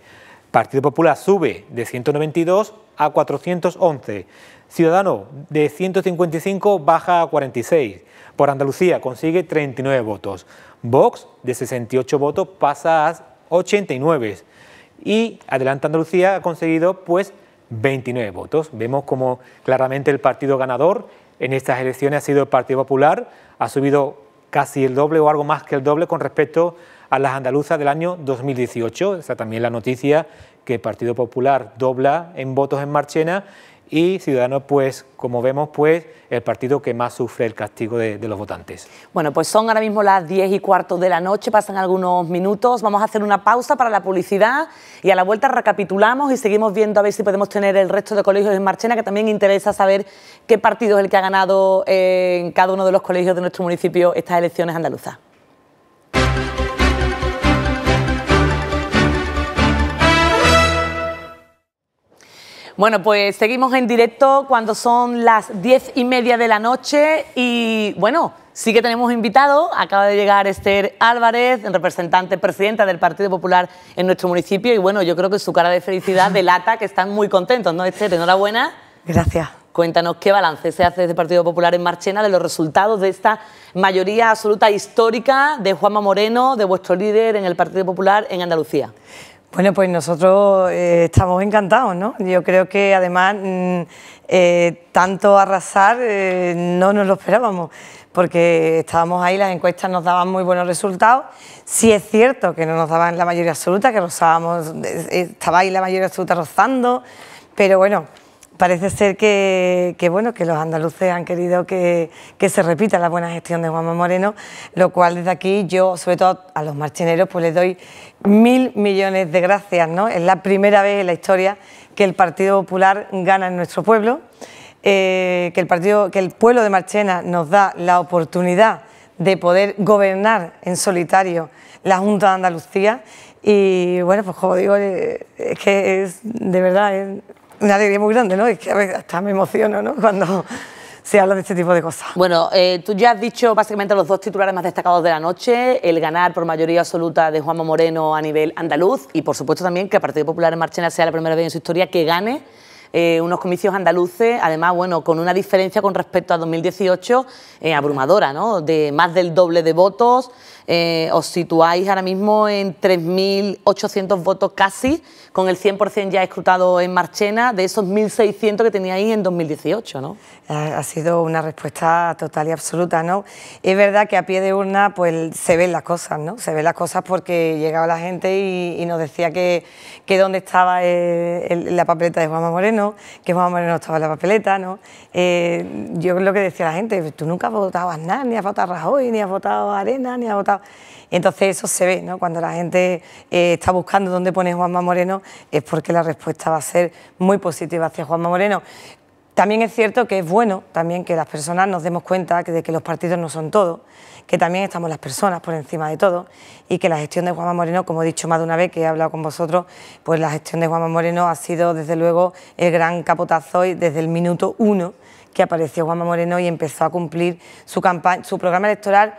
Partido Popular sube de 192 a 411. Ciudadano de 155 baja a 46. Por Andalucía consigue 39 votos. Vox de 68 votos pasa a 89 y Adelante Andalucía ha conseguido pues 29 votos. Vemos como claramente el partido ganador en estas elecciones ha sido el Partido Popular, ha subido casi el doble o algo más que el doble con respecto a las andaluzas del año 2018. Está también la noticia que el Partido Popular dobla en votos en Marchena y Ciudadanos, pues, como vemos, pues, el partido que más sufre el castigo de, los votantes. Bueno, pues son ahora mismo las diez y cuarto de la noche, pasan algunos minutos, vamos a hacer una pausa para la publicidad y a la vuelta recapitulamos y seguimos viendo a ver si podemos tener el resto de colegios en Marchena, que también interesa saber qué partido es el que ha ganado en cada uno de los colegios de nuestro municipio estas elecciones andaluzas. Bueno, pues seguimos en directo cuando son las diez y media de la noche y bueno, sí que tenemos invitado. Acaba de llegar Esther Álvarez, representante, presidenta del Partido Popular en nuestro municipio y bueno, yo creo que su cara de felicidad delata que están muy contentos, ¿no, Esther? Enhorabuena. Gracias. Cuéntanos qué balance se hace desde el este Partido Popular en Marchena de los resultados de esta mayoría absoluta histórica de Juanma Moreno, de vuestro líder en el Partido Popular en Andalucía. Bueno, pues nosotros eh, estamos encantados, ¿no? Yo creo que además mm, eh, tanto arrasar eh, no nos lo esperábamos, porque estábamos ahí, las encuestas nos daban muy buenos resultados. Sí es cierto que no nos daban la mayoría absoluta, que rozábamos, estaba ahí la mayoría absoluta rozando, pero bueno, parece ser que, bueno, que los andaluces han querido que, que, se repita la buena gestión de Juanma Moreno, lo cual desde aquí yo, sobre todo a los marchineros, pues les doy Mil millones de gracias, ¿no? Es la primera vez en la historia que el Partido Popular gana en nuestro pueblo, eh, que, el partido, que el pueblo de Marchena nos da la oportunidad de poder gobernar en solitario la Junta de Andalucía y bueno, pues como digo, eh, es que es de verdad una alegría muy grande, ¿no? Es que hasta me emociono, ¿no? Cuando se habla de este tipo de cosas. Bueno, eh, tú ya has dicho básicamente los dos titulares más destacados de la noche, el ganar por mayoría absoluta de Juanma Moreno a nivel andaluz y por supuesto también que el Partido Popular en Marchena sea la primera vez en su historia que gane eh, unos comicios andaluces, además, bueno, con una diferencia con respecto a 2018 eh, abrumadora, ¿no? De más del doble de votos. Eh, os situáis ahora mismo en 3.800 votos casi, con el 100% ya escrutado en Marchena, de esos 1.600 que teníais en 2018, ¿no? Ha sido una respuesta total y absoluta, ¿no? Es verdad que a pie de urna pues se ven las cosas, ¿no? Se ven las cosas porque llegaba la gente y, nos decía que, que dónde estaba eh, la papeleta de Juanma Moreno, que Juanma Moreno estaba en la papeleta, ¿no? Eh, yo lo que decía la gente, tú nunca votabas nada, ni has votado a Rajoy, ni has votado a Arena, ni has votado entonces eso se ve, ¿no? Cuando la gente eh, está buscando dónde pone Juanma Moreno es porque la respuesta va a ser muy positiva hacia Juanma Moreno. También es cierto que es bueno también que las personas nos demos cuenta de que los partidos no son todo, que también estamos las personas por encima de todo y que la gestión de Juanma Moreno, como he dicho más de una vez que he hablado con vosotros, pues la gestión de Juanma Moreno ha sido desde luego el gran capotazo y desde el minuto uno que apareció Juanma Moreno y empezó a cumplir su, su programa electoral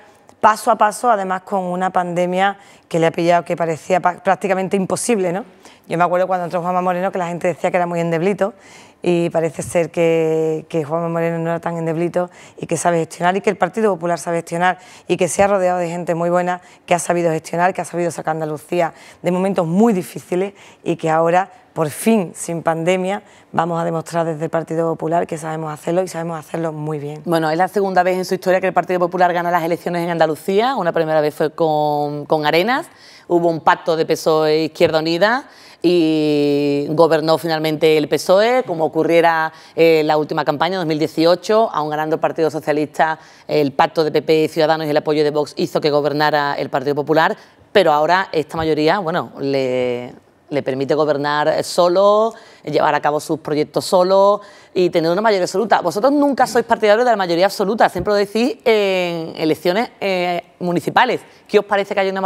paso a paso, además con una pandemia que le ha pillado que parecía prácticamente imposible, ¿no? Yo me acuerdo cuando entró Juanma Moreno que la gente decía que era muy endeblito y parece ser que, que Juan Moreno no era tan endeblito y que sabe gestionar y que el Partido Popular sabe gestionar y que se ha rodeado de gente muy buena que ha sabido gestionar, que ha sabido sacar Andalucía de momentos muy difíciles y que ahora por fin, sin pandemia, vamos a demostrar desde el Partido Popular que sabemos hacerlo y sabemos hacerlo muy bien. Bueno, es la segunda vez en su historia que el Partido Popular gana las elecciones en Andalucía. Una primera vez fue con, con Arenas, hubo un pacto de PSOE e Izquierda Unida y gobernó finalmente el PSOE, como ocurriera en eh, la última campaña, 2018, ...aún ganando el Partido Socialista, el pacto de PP y Ciudadanos y el apoyo de Vox hizo que gobernara el Partido Popular, pero ahora esta mayoría, bueno, le, permite gobernar solo, llevar a cabo sus proyectos solo y tener una mayoría absoluta. Vosotros nunca sois partidarios de la mayoría absoluta, siempre lo decís en elecciones eh, municipales. ¿Qué os parece que hay una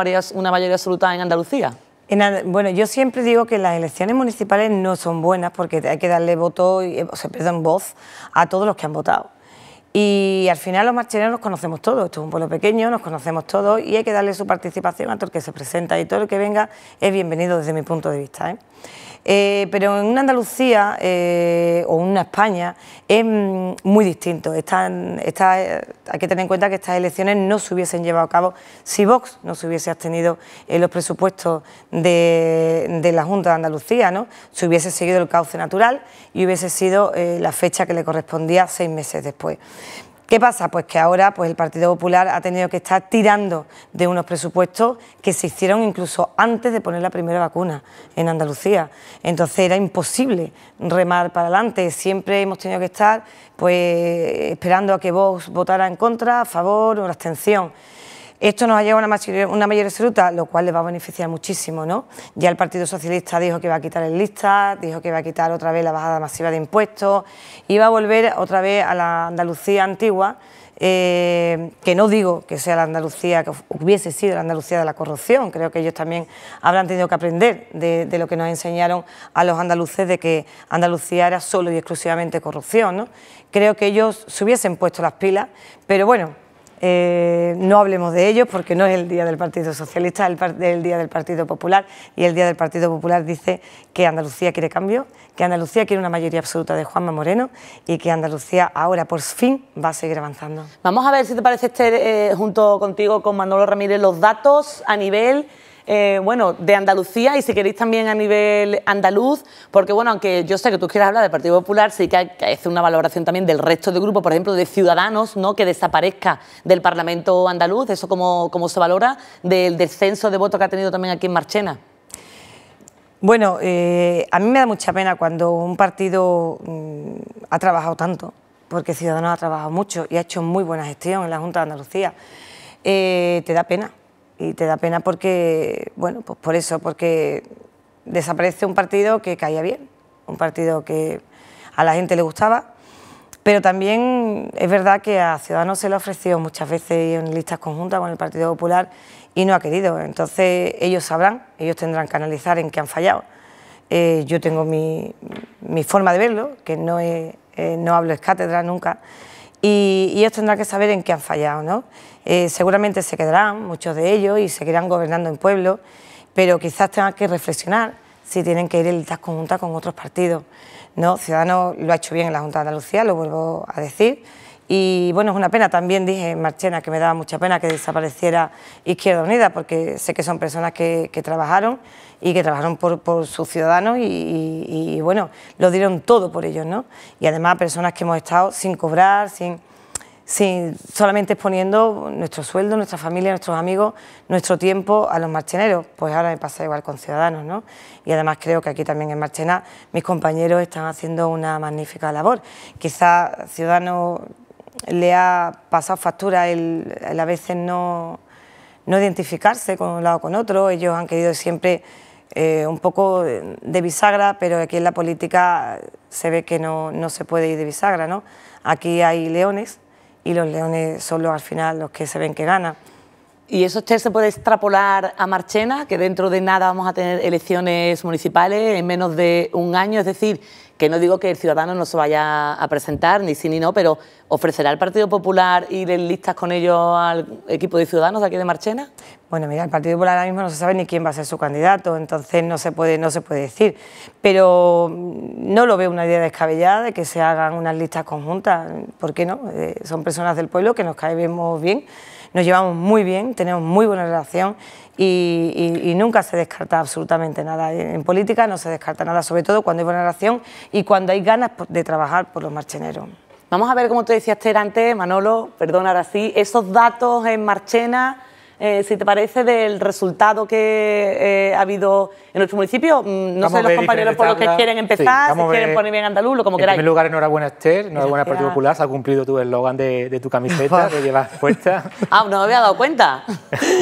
mayoría absoluta en Andalucía? bueno, yo siempre digo que las elecciones municipales no son buenas porque hay que darle voto, eh, o sea, perdón, voz a todos los que han votado. Y al final los marchineros los conocemos todos, esto es un pueblo pequeño, nos conocemos todos y hay que darle su participación a todo el que se presenta y todo el que venga es bienvenido desde mi punto de vista. ¿eh? Eh, pero en una Andalucía eh, o una España es mm, muy distinto. hay que tener en cuenta que estas elecciones no se hubiesen llevado a cabo si Vox no se hubiese abstenido en los presupuestos de, la Junta de Andalucía, ¿no? se hubiese seguido el cauce natural y hubiese sido la fecha que le correspondía seis meses después. ¿Qué pasa? Pues que ahora pues el Partido Popular ha tenido que estar tirando de unos presupuestos que se hicieron incluso antes de poner la primera vacuna en Andalucía. Entonces era imposible remar para adelante. Siempre hemos tenido que estar pues esperando a que vos votara en contra, a favor o la abstención. Esto nos ha llevado a una mayor, una lo cual les va a beneficiar muchísimo, ¿no? Ya el Partido Socialista dijo que iba a quitar el lista, dijo que iba a quitar otra vez la bajada masiva de impuestos, iba a volver otra vez a la Andalucía antigua, eh, que no digo que sea la Andalucía, que hubiese sido la Andalucía de la corrupción, creo que ellos también habrán tenido que aprender de, lo que nos enseñaron a los andaluces de que Andalucía era solo y exclusivamente corrupción, Creo que ellos se hubiesen puesto las pilas, pero bueno, eh, no hablemos de ellos porque no es el día del Partido Socialista, es el, día del Partido Popular y el día del Partido Popular dice que Andalucía quiere cambio, que Andalucía quiere una mayoría absoluta de Juanma Moreno y que Andalucía ahora por fin va a seguir avanzando. Vamos a ver si te parece, estar eh, junto contigo, con Manolo Ramírez, los datos a nivel eh, bueno, de Andalucía y si queréis también a nivel andaluz, porque bueno, aunque yo sé que tú quieres hablar del Partido Popular, sí que hay una valoración también del resto del grupo, por ejemplo, de Ciudadanos, ¿no? que desaparezca del Parlamento andaluz, eso cómo se valora, del descenso de voto que ha tenido también aquí en Marchena. Bueno, eh, a mí me da mucha pena cuando un partido mm, ha trabajado tanto, porque Ciudadanos ha trabajado mucho y ha hecho muy buena gestión en la Junta de Andalucía. Eh, te da pena, y te da pena porque, bueno, pues por eso, porque desaparece un partido que caía bien, un partido que a la gente le gustaba, pero también es verdad que a Ciudadanos se le ha ofrecido... muchas veces en listas conjuntas con el Partido Popular y no ha querido. Entonces ellos sabrán, ellos tendrán que analizar en qué han fallado. Eh, yo tengo mi, forma de verlo, que no, es, eh, no hablo escátedra nunca, y, ellos tendrán que saber en qué han fallado. ¿no? Eh, seguramente se quedarán, muchos de ellos, y seguirán gobernando en pueblo, pero quizás tengan que reflexionar si tienen que ir en listas conjuntas con otros partidos. ¿no? Ciudadanos lo ha hecho bien en la Junta de Andalucía, lo vuelvo a decir. Y bueno, es una pena, también dije en Marchena que me daba mucha pena que desapareciera Izquierda Unida, porque sé que son personas que trabajaron y que trabajaron por, por sus ciudadanos y, bueno, lo dieron todo por ellos, ¿no? Y además personas que hemos estado sin cobrar, sin, sin solamente exponiendo nuestro sueldo, nuestra familia, nuestros amigos, nuestro tiempo a los marcheneros, pues ahora me pasa igual con Ciudadanos, ¿no? Y además creo que aquí también en Marchena mis compañeros están haciendo una magnífica labor. Quizá Ciudadanos le ha pasado factura el, a veces no no identificarse con un lado con otro, ellos han querido siempre eh, un poco de bisagra, pero aquí en la política se ve que no, no se puede ir de bisagra. ¿no? Aquí hay leones y los leones son los, al final los que se ven que ganan. ¿Y eso usted se puede extrapolar a Marchena, que dentro de nada vamos a tener elecciones municipales en menos de un año? Es decir, que no digo que el ciudadano no se vaya a presentar, ni sí ni no, pero ¿ofrecerá el Partido Popular ir en listas con ellos al equipo de ciudadanos de aquí de Marchena? Bueno, mira, el Partido Popular ahora mismo no se sabe ni quién va a ser su candidato, entonces no se puede, no se puede decir. Pero no lo veo una idea descabellada de que se hagan unas listas conjuntas, ¿por qué no? Eh, son personas del pueblo que nos caemos bien nos llevamos muy bien, tenemos muy buena relación y, nunca se descarta absolutamente nada. En política no se descarta nada, sobre todo cuando hay buena relación y cuando hay ganas de trabajar por los marcheneros. Vamos a ver, como te decías Esther antes, Manolo, perdón, ahora sí, esos datos en Marchena eh, si te parece, del resultado que eh, ha habido en nuestro municipio. Mm, no sé los compañeros por los que quieren empezar, si quieren poner bien andaluz, lo como queráis. En primer lugar, enhorabuena, Esther, enhorabuena al Partido Popular, se ha cumplido tu eslogan de, tu camiseta que llevas puesta. ah, no me había dado cuenta.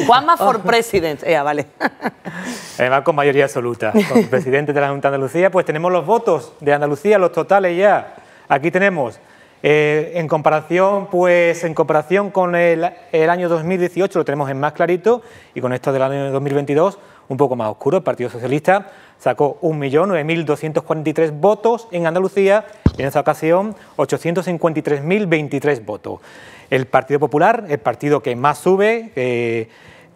Juanma for President. Ya, vale. Además, con mayoría absoluta. Con presidente de la Junta de Andalucía, pues tenemos los votos de Andalucía, los totales ya. Aquí tenemos eh, en comparación, pues, en comparación con el, año 2018 lo tenemos en más clarito y con esto del año 2022 un poco más oscuro. El Partido Socialista sacó 1.9.243 votos en Andalucía y en esa ocasión 853.023 votos. El Partido Popular, el partido que más sube, eh,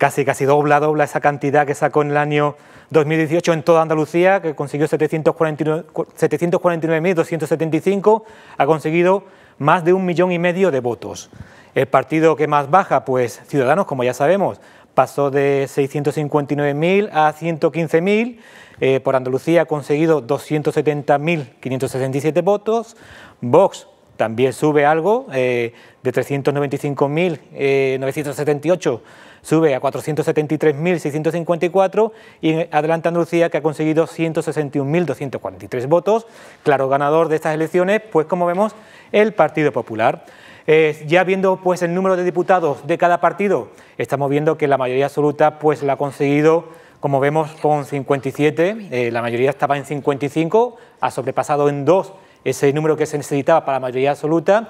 casi, casi dobla, dobla esa cantidad que sacó en el año 2018 en toda Andalucía, que consiguió 749.275, ha conseguido más de un millón y medio de votos. El partido que más baja, pues Ciudadanos, como ya sabemos, pasó de 659.000 a 115.000. Eh, por Andalucía ha conseguido 270.567 votos. Vox también sube algo, eh, de 395.978 sube a 473.654 y adelanta Andalucía que ha conseguido 161.243 votos. Claro, ganador de estas elecciones, pues como vemos, el Partido Popular. Eh, ya viendo pues el número de diputados de cada partido, estamos viendo que la mayoría absoluta pues la ha conseguido, como vemos, con 57, eh, la mayoría estaba en 55, ha sobrepasado en dos ese número que se necesitaba para la mayoría absoluta.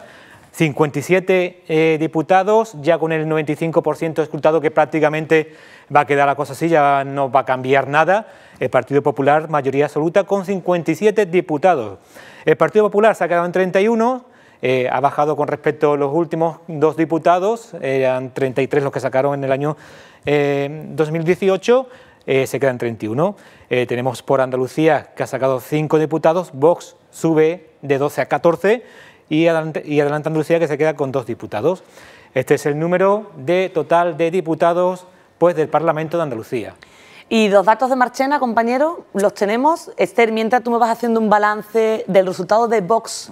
57 eh, diputados, ya con el 95% escrutado que prácticamente va a quedar la cosa así, ya no va a cambiar nada. El Partido Popular, mayoría absoluta, con 57 diputados. El Partido Popular se ha quedado en 31, eh, ha bajado con respecto a los últimos dos diputados, eran 33 los que sacaron en el año 2018. Eh, se quedan 31. tenemos por Andalucía, que ha sacado 5 diputados, Vox sube de 12 a 14 y Adelante, Andalucía que se queda con dos diputados. Este es el número de total de diputados pues, del Parlamento de Andalucía. Y los datos de Marchena, compañero, los tenemos. Esther, mientras tú me vas haciendo un balance del resultado de Vox,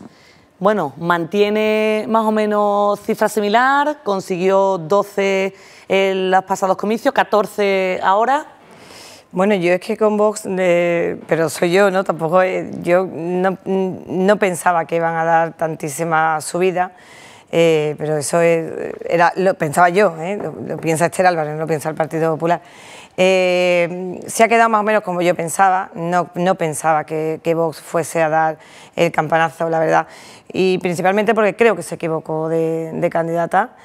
bueno, mantiene más o menos cifra similar, consiguió 12 en los pasados comicios, 14 ahora. Bueno, yo es que con Vox, eh, pero soy yo, ¿no? Tampoco, eh, yo no, pensaba que iban a dar tantísima subida, eh, pero eso era, lo pensaba yo, lo, piensa Esther Álvarez, no lo piensa el Partido Popular. se ha quedado más o menos como yo pensaba, no, no pensaba que, Vox fuese a dar el campanazo, la verdad, y principalmente porque creo que se equivocó de candidata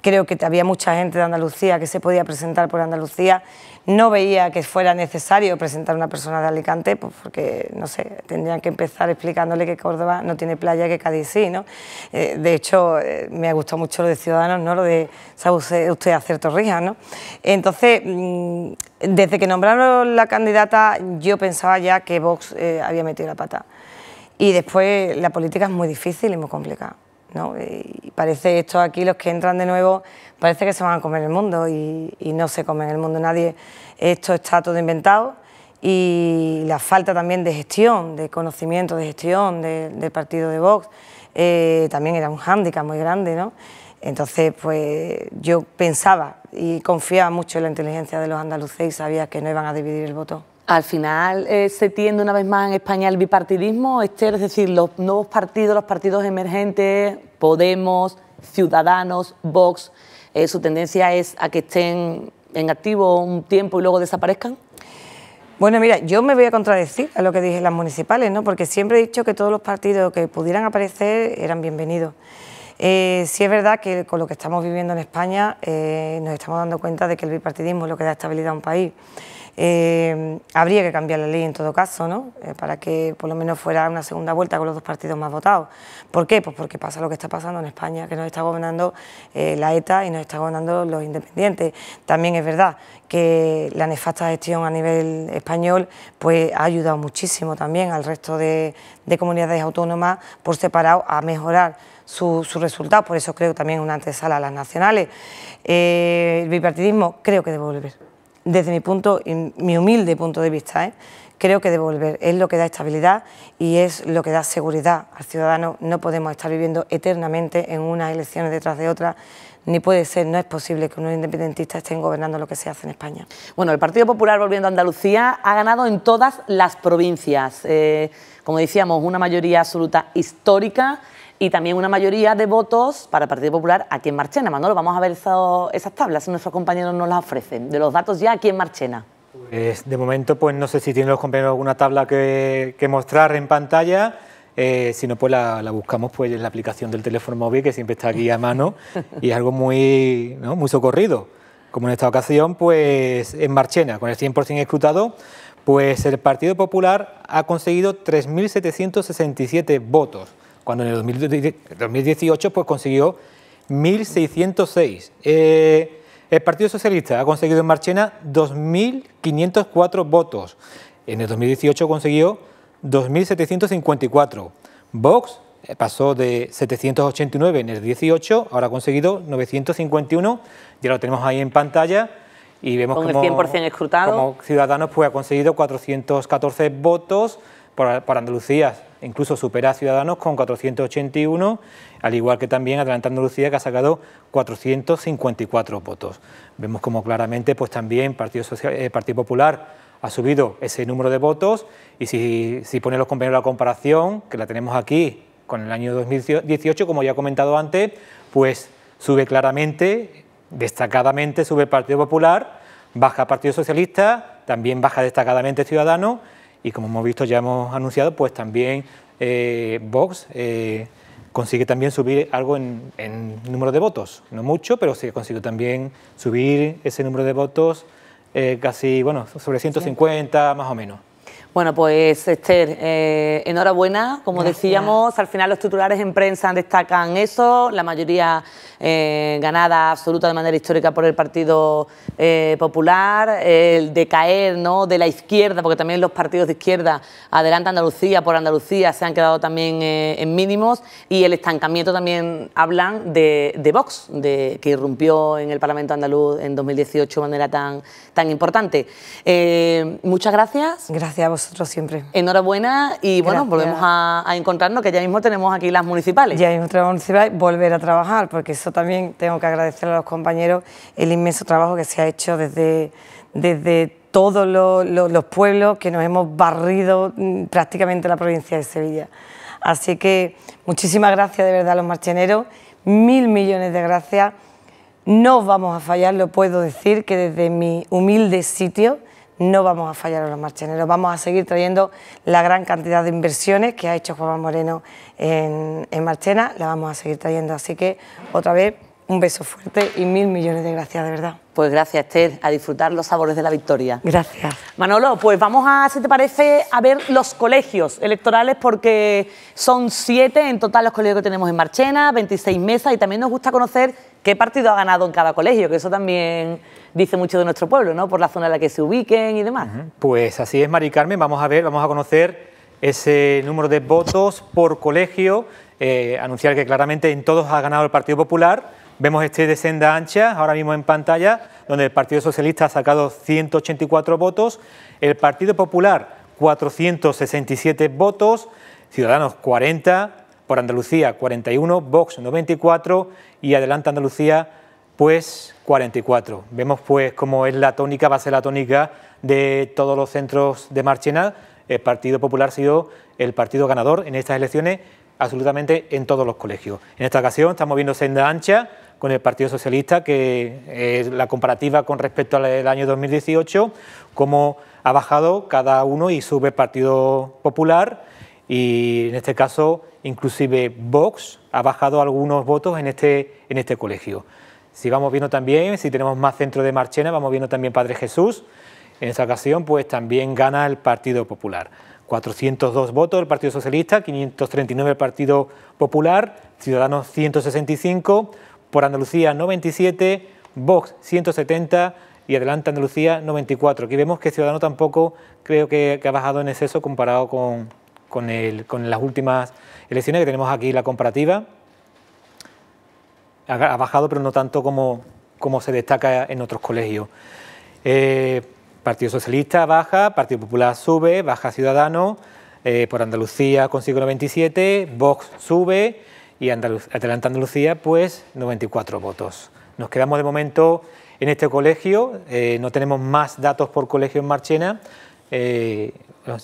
creo que había mucha gente de Andalucía que se podía presentar por Andalucía. No veía que fuera necesario presentar una persona de Alicante, pues, porque, no sé, tendrían que empezar explicándole que Córdoba no tiene playa, que Cádiz sí, ¿no? Eh, de hecho, eh, me ha gustado mucho lo de Ciudadanos, ¿no? Lo de, usted, hacer torrijas, ¿no? Entonces, mm, desde que nombraron la candidata, yo pensaba ya que Vox eh, había metido la pata. Y después, la política es muy difícil y muy complicada. Eh, y parece esto aquí, los que entran de nuevo, parece que se van a comer el mundo y, no se come en el mundo nadie. Esto está todo inventado y la falta también de gestión, de conocimiento, de gestión del partido de Vox, eh, también era un hándicap muy grande, ¿no? Entonces, pues yo pensaba y confiaba mucho en la inteligencia de los andaluces y sabía que no iban a dividir el voto. Al final eh, se tiende una vez más en España el bipartidismo, Esther, es decir, los nuevos partidos, los partidos emergentes, Podemos, Ciudadanos, Vox, eh, su tendencia es a que estén en activo un tiempo y luego desaparezcan. Bueno, mira, yo me voy a contradecir a lo que dije en las municipales, ¿no? Porque siempre he dicho que todos los partidos que pudieran aparecer eran bienvenidos. Eh, sí es verdad que con lo que estamos viviendo en España eh, nos estamos dando cuenta de que el bipartidismo es lo que da estabilidad a un país. Eh, habría que cambiar la ley en todo caso, ¿no? Eh, para que por lo menos fuera una segunda vuelta con los dos partidos más votados. ¿Por qué? Pues porque pasa lo que está pasando en España, que nos está gobernando eh, la ETA y nos está gobernando los independientes. También es verdad que la nefasta gestión a nivel español pues, ha ayudado muchísimo también al resto de, comunidades autónomas por separado a mejorar su resultado... por eso creo también una antesala a las nacionales. el bipartidismo creo que debe volver desde mi punto, mi humilde punto de vista, ¿eh? creo que devolver es lo que da estabilidad y es lo que da seguridad al ciudadano. No podemos estar viviendo eternamente en unas elecciones detrás de otras ni puede ser, no es posible que unos independentistas estén gobernando lo que se hace en España. Bueno, el Partido Popular, volviendo a Andalucía, ha ganado en todas las provincias. Eh, como decíamos, una mayoría absoluta histórica y también una mayoría de votos para el Partido Popular aquí en Marchena. Manolo, vamos a ver esas tablas, si nuestros compañeros nos las ofrecen, de los datos ya aquí en Marchena. Pues, de momento, pues no sé si tienen los compañeros alguna tabla que, mostrar en pantalla. Eh, si no, pues la, buscamos pues, en la aplicación del teléfono móvil, que siempre está aquí a mano, y es algo muy, muy socorrido. Como en esta ocasión, pues en Marchena, con el 100% escrutado, pues el Partido Popular ha conseguido 3.767 votos cuando en el 2018 pues, consiguió 1.606. Eh, el Partido Socialista ha conseguido en Marchena 2.504 votos. En el 2018 consiguió 2.754. Vox eh, pasó de 789 en el 18, ahora ha conseguido 951, ya lo tenemos ahí en pantalla y vemos Con como, el 100% escrutado. como Ciudadanos pues, ha conseguido 414 votos, para por Andalucía incluso supera a Ciudadanos con 481, al igual que también Adelantando Lucía, que ha sacado 454 votos. Vemos como claramente pues también Partido, eh, Partido Popular ha subido ese número de votos y si, si pone los compañeros la comparación, que la tenemos aquí con el año 2018, como ya he comentado antes, pues sube claramente, destacadamente sube el Partido Popular, baja Partido Socialista, también baja destacadamente Ciudadanos y como hemos visto, ya hemos anunciado, pues también eh, Vox eh, consigue también subir algo en, número de votos, no mucho, pero sí consigue también subir ese número de votos eh, casi, bueno, sobre 150 más o menos. Bueno, pues Esther, eh, enhorabuena. Como decíamos, al final los titulares en prensa destacan eso, la mayoría eh, ganada absoluta de manera histórica por el Partido eh, Popular, el decaer ¿no? de la izquierda, porque también los partidos de izquierda adelante Andalucía por Andalucía se han quedado también en mínimos y el estancamiento también hablan de, Vox, de, que irrumpió en el Parlamento andaluz en 2018 de manera tan, tan importante. muchas gracias. Gracias a vosotros nosotros siempre. Enhorabuena y bueno, volvemos a, encontrarnos, que ya mismo tenemos aquí las municipales. Ya mismo tenemos municipales, volver a trabajar, porque eso también tengo que agradecer a los compañeros el inmenso trabajo que se ha hecho desde, desde todos los pueblos que nos hemos barrido mm, prácticamente la provincia de Sevilla. Así que muchísimas gracias de verdad a los marcheneros, mil millones de gracias. No vamos a fallar, lo puedo decir, que desde mi humilde sitio no vamos a fallar a los marcheneros, vamos a seguir trayendo la gran cantidad de inversiones que ha hecho Juan Moreno en, en Marchena, la vamos a seguir trayendo, así que otra vez un beso fuerte y mil millones de gracias, de verdad. Pues gracias, Esther, a disfrutar los sabores de la victoria. Gracias. Manolo, pues vamos a, si te parece, a ver los colegios electorales, porque son siete en total los colegios que tenemos en Marchena, 26 mesas, y también nos gusta conocer qué partido ha ganado en cada colegio, que eso también dice mucho de nuestro pueblo, ¿no? Por la zona en la que se ubiquen y demás. Pues así es, Mari Carmen. Vamos a ver, vamos a conocer ese número de votos por colegio. Eh, anunciar que claramente en todos ha ganado el Partido Popular. Vemos este de senda ancha, ahora mismo en pantalla, donde el Partido Socialista ha sacado 184 votos, el Partido Popular 467 votos, Ciudadanos 40, por Andalucía 41, Vox 94 y Adelante Andalucía pues 44. Vemos pues cómo es la tónica, va a ser la tónica de todos los centros de Marchena. El Partido Popular ha sido el partido ganador en estas elecciones absolutamente en todos los colegios. En esta ocasión estamos viendo senda ancha con el Partido Socialista, que es la comparativa con respecto al año 2018, cómo ha bajado cada uno y sube el Partido Popular y en este caso inclusive Vox ha bajado algunos votos en este, este colegio. Si vamos viendo también, si tenemos más centro de Marchena, vamos viendo también Padre Jesús. En esa ocasión, pues también gana el Partido Popular. 402 votos el Partido Socialista, 539 el Partido Popular, Ciudadanos 165, por Andalucía 97, Vox 170 y Adelante Andalucía 94. Aquí vemos que Ciudadanos tampoco creo que, ha bajado en exceso comparado con, con las últimas elecciones que tenemos aquí la comparativa ha bajado, pero no tanto como, como se destaca en otros colegios. Eh, Partido Socialista baja, Partido Popular sube, baja Ciudadano eh, por Andalucía consigue 97, Vox sube y Atalanta Andalucía pues 94 votos. Nos quedamos de momento en este colegio, eh, no tenemos más datos por colegio en Marchena.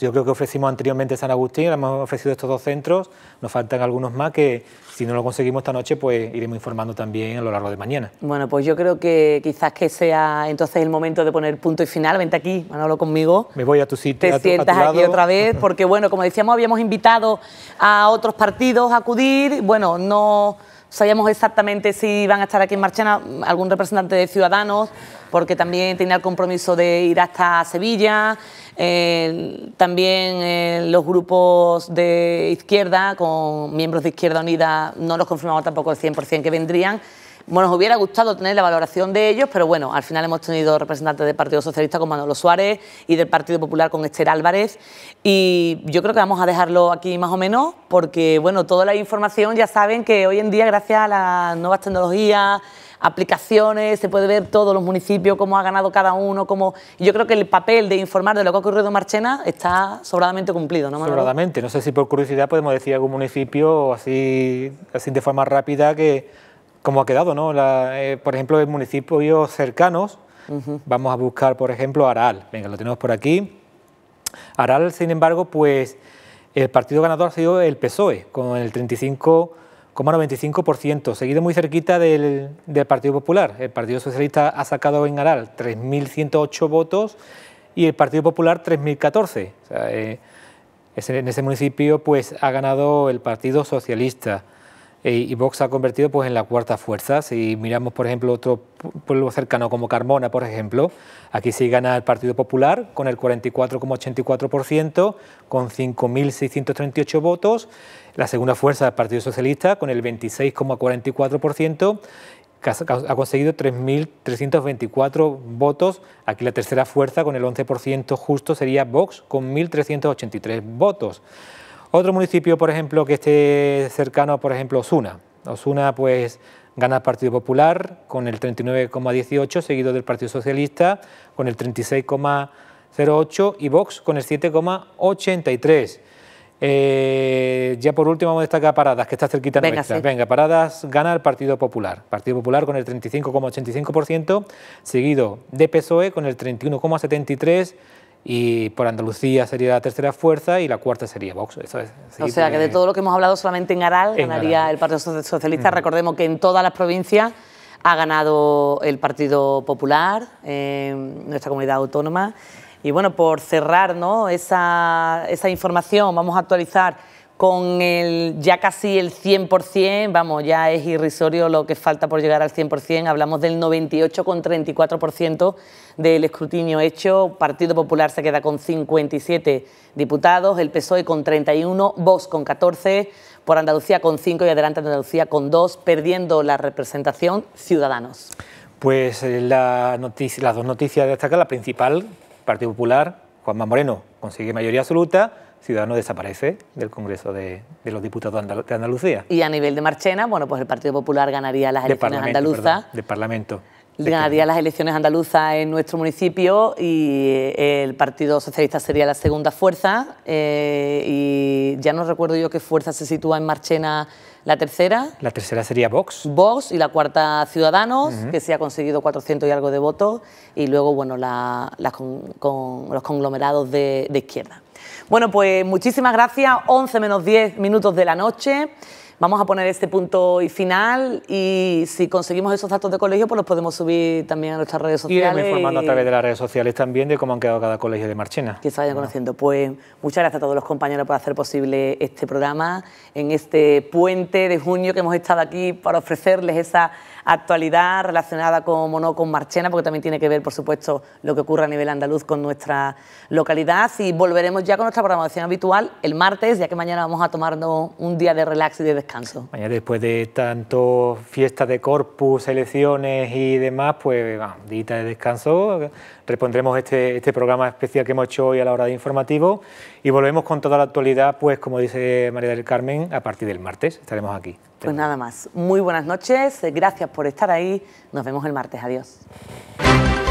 Yo creo que ofrecimos anteriormente San Agustín, hemos ofrecido estos dos centros, nos faltan algunos más que si no lo conseguimos esta noche, pues iremos informando también a lo largo de mañana. Bueno, pues yo creo que quizás que sea entonces el momento de poner punto y final. Vente aquí, Manolo, conmigo. Me voy a tu sitio. Te sientas aquí otra vez, porque bueno, como decíamos, habíamos invitado a otros partidos a acudir. Bueno, no sabíamos exactamente si van a estar aquí en Marchena algún representante de Ciudadanos, porque también tenía el compromiso de ir hasta Sevilla. Eh, también eh, los grupos de izquierda, con miembros de Izquierda Unida, no los confirmamos tampoco el 100% que vendrían. Bueno, nos hubiera gustado tener la valoración de ellos, pero bueno, al final hemos tenido representantes del Partido Socialista con Manolo Suárez y del Partido Popular con Esther Álvarez. Y yo creo que vamos a dejarlo aquí más o menos, porque bueno, toda la información ya saben que hoy en día, gracias a las nuevas tecnologías, aplicaciones, se puede ver todos los municipios, cómo ha ganado cada uno, cómo... Yo creo que el papel de informar de lo que ha ocurrido en Marchena está sobradamente cumplido, ¿no, Sobradamente, no sé si por curiosidad podemos decir algún municipio así, así de forma rápida que cómo ha quedado, ¿no? Eh, por ejemplo, en municipios cercanos, vamos a buscar, por ejemplo, Aral, venga, lo tenemos por aquí. Aral, sin embargo, pues el partido ganador ha sido el PSOE, con el 35 95%, seguido muy cerquita del, Partido Popular. El Partido Socialista ha sacado en Aral 3.108 votos y el Partido Popular 3.014. O sea, eh, en ese municipio pues, ha ganado el Partido Socialista. Eh, y Vox ha convertido pues, en la cuarta fuerza. Si miramos, por ejemplo, otro pueblo cercano como Carmona, por ejemplo, aquí sí gana el Partido Popular con el 44,84%, con 5.638 votos. La segunda fuerza, el Partido Socialista, con el 26,44% ha conseguido 3.324 votos. Aquí la tercera fuerza, con el 11% justo, sería Vox, con 1.383 votos. Otro municipio, por ejemplo, que esté cercano, por ejemplo, Osuna. Osuna, pues, gana el Partido Popular con el 39,18, seguido del Partido Socialista con el 36,08 y Vox con el 7,83. Eh, ya por último vamos a destacar Paradas, que está cerquita Venga, nuestra. Venga, Paradas gana el Partido Popular. Partido Popular con el 35,85%, seguido de PSOE con el 31,73% y por Andalucía sería la tercera fuerza y la cuarta sería Vox. o sea, que de todo lo que hemos hablado solamente en Aral ganaría el Partido Socialista. Mm. Recordemos que en todas las provincias ha ganado el Partido Popular, en eh, nuestra comunidad autónoma. Y bueno, por cerrar ¿no? esa, esa información, vamos a actualizar con el ya casi el 100%, vamos, ya es irrisorio lo que falta por llegar al 100%, hablamos del 98,34% del escrutinio hecho, Partido Popular se queda con 57 diputados, el PSOE con 31, Vox con 14, por Andalucía con 5 y adelante Andalucía con 2, perdiendo la representación Ciudadanos. Pues eh, las dos noticias de destacar, la principal, Partido Popular, Juanma Moreno consigue mayoría absoluta, Ciudadanos desaparece del Congreso de, los Diputados de Andalucía. Y a nivel de Marchena, bueno, pues el Partido Popular ganaría las elecciones andaluzas. De Parlamento. Ganaría las elecciones andaluzas en nuestro municipio y eh, el Partido Socialista sería la segunda fuerza. Eh, y ya no recuerdo yo qué fuerza se sitúa en Marchena la tercera. La tercera sería Vox. Vox y la cuarta Ciudadanos, que se ha conseguido 400 y algo de votos. Y luego, bueno, los conglomerados de izquierda. Bueno, pues muchísimas gracias. 11 menos 10 minutos de la noche. Vamos a poner este punto y final y si conseguimos esos datos de colegio, pues los podemos subir también a nuestras redes sociales. Iremos informando a través de las redes sociales también de cómo han quedado cada colegio de Marchena. Que se vayan conociendo. Pues muchas gracias a todos los compañeros por hacer posible este programa en este puente de junio que hemos estado aquí para ofrecerles esa actualidad relacionada, como no, con Marchena, porque también tiene que ver, por supuesto, lo que ocurre a nivel andaluz con nuestra localidad. Y volveremos ya con nuestra programación habitual el martes, ya que mañana vamos a tomarnos un día de relax y de descanso. Mañana, después de tanto fiestas de corpus, elecciones y demás, pues, bueno, dita de descanso, respondremos este, este programa especial que hemos hecho hoy a la hora de informativo y volvemos con toda la actualidad, pues como dice María del Carmen, a partir del martes estaremos aquí. Pues nada más. Muy buenas noches. Gracias por estar ahí. Nos vemos el martes. Adiós.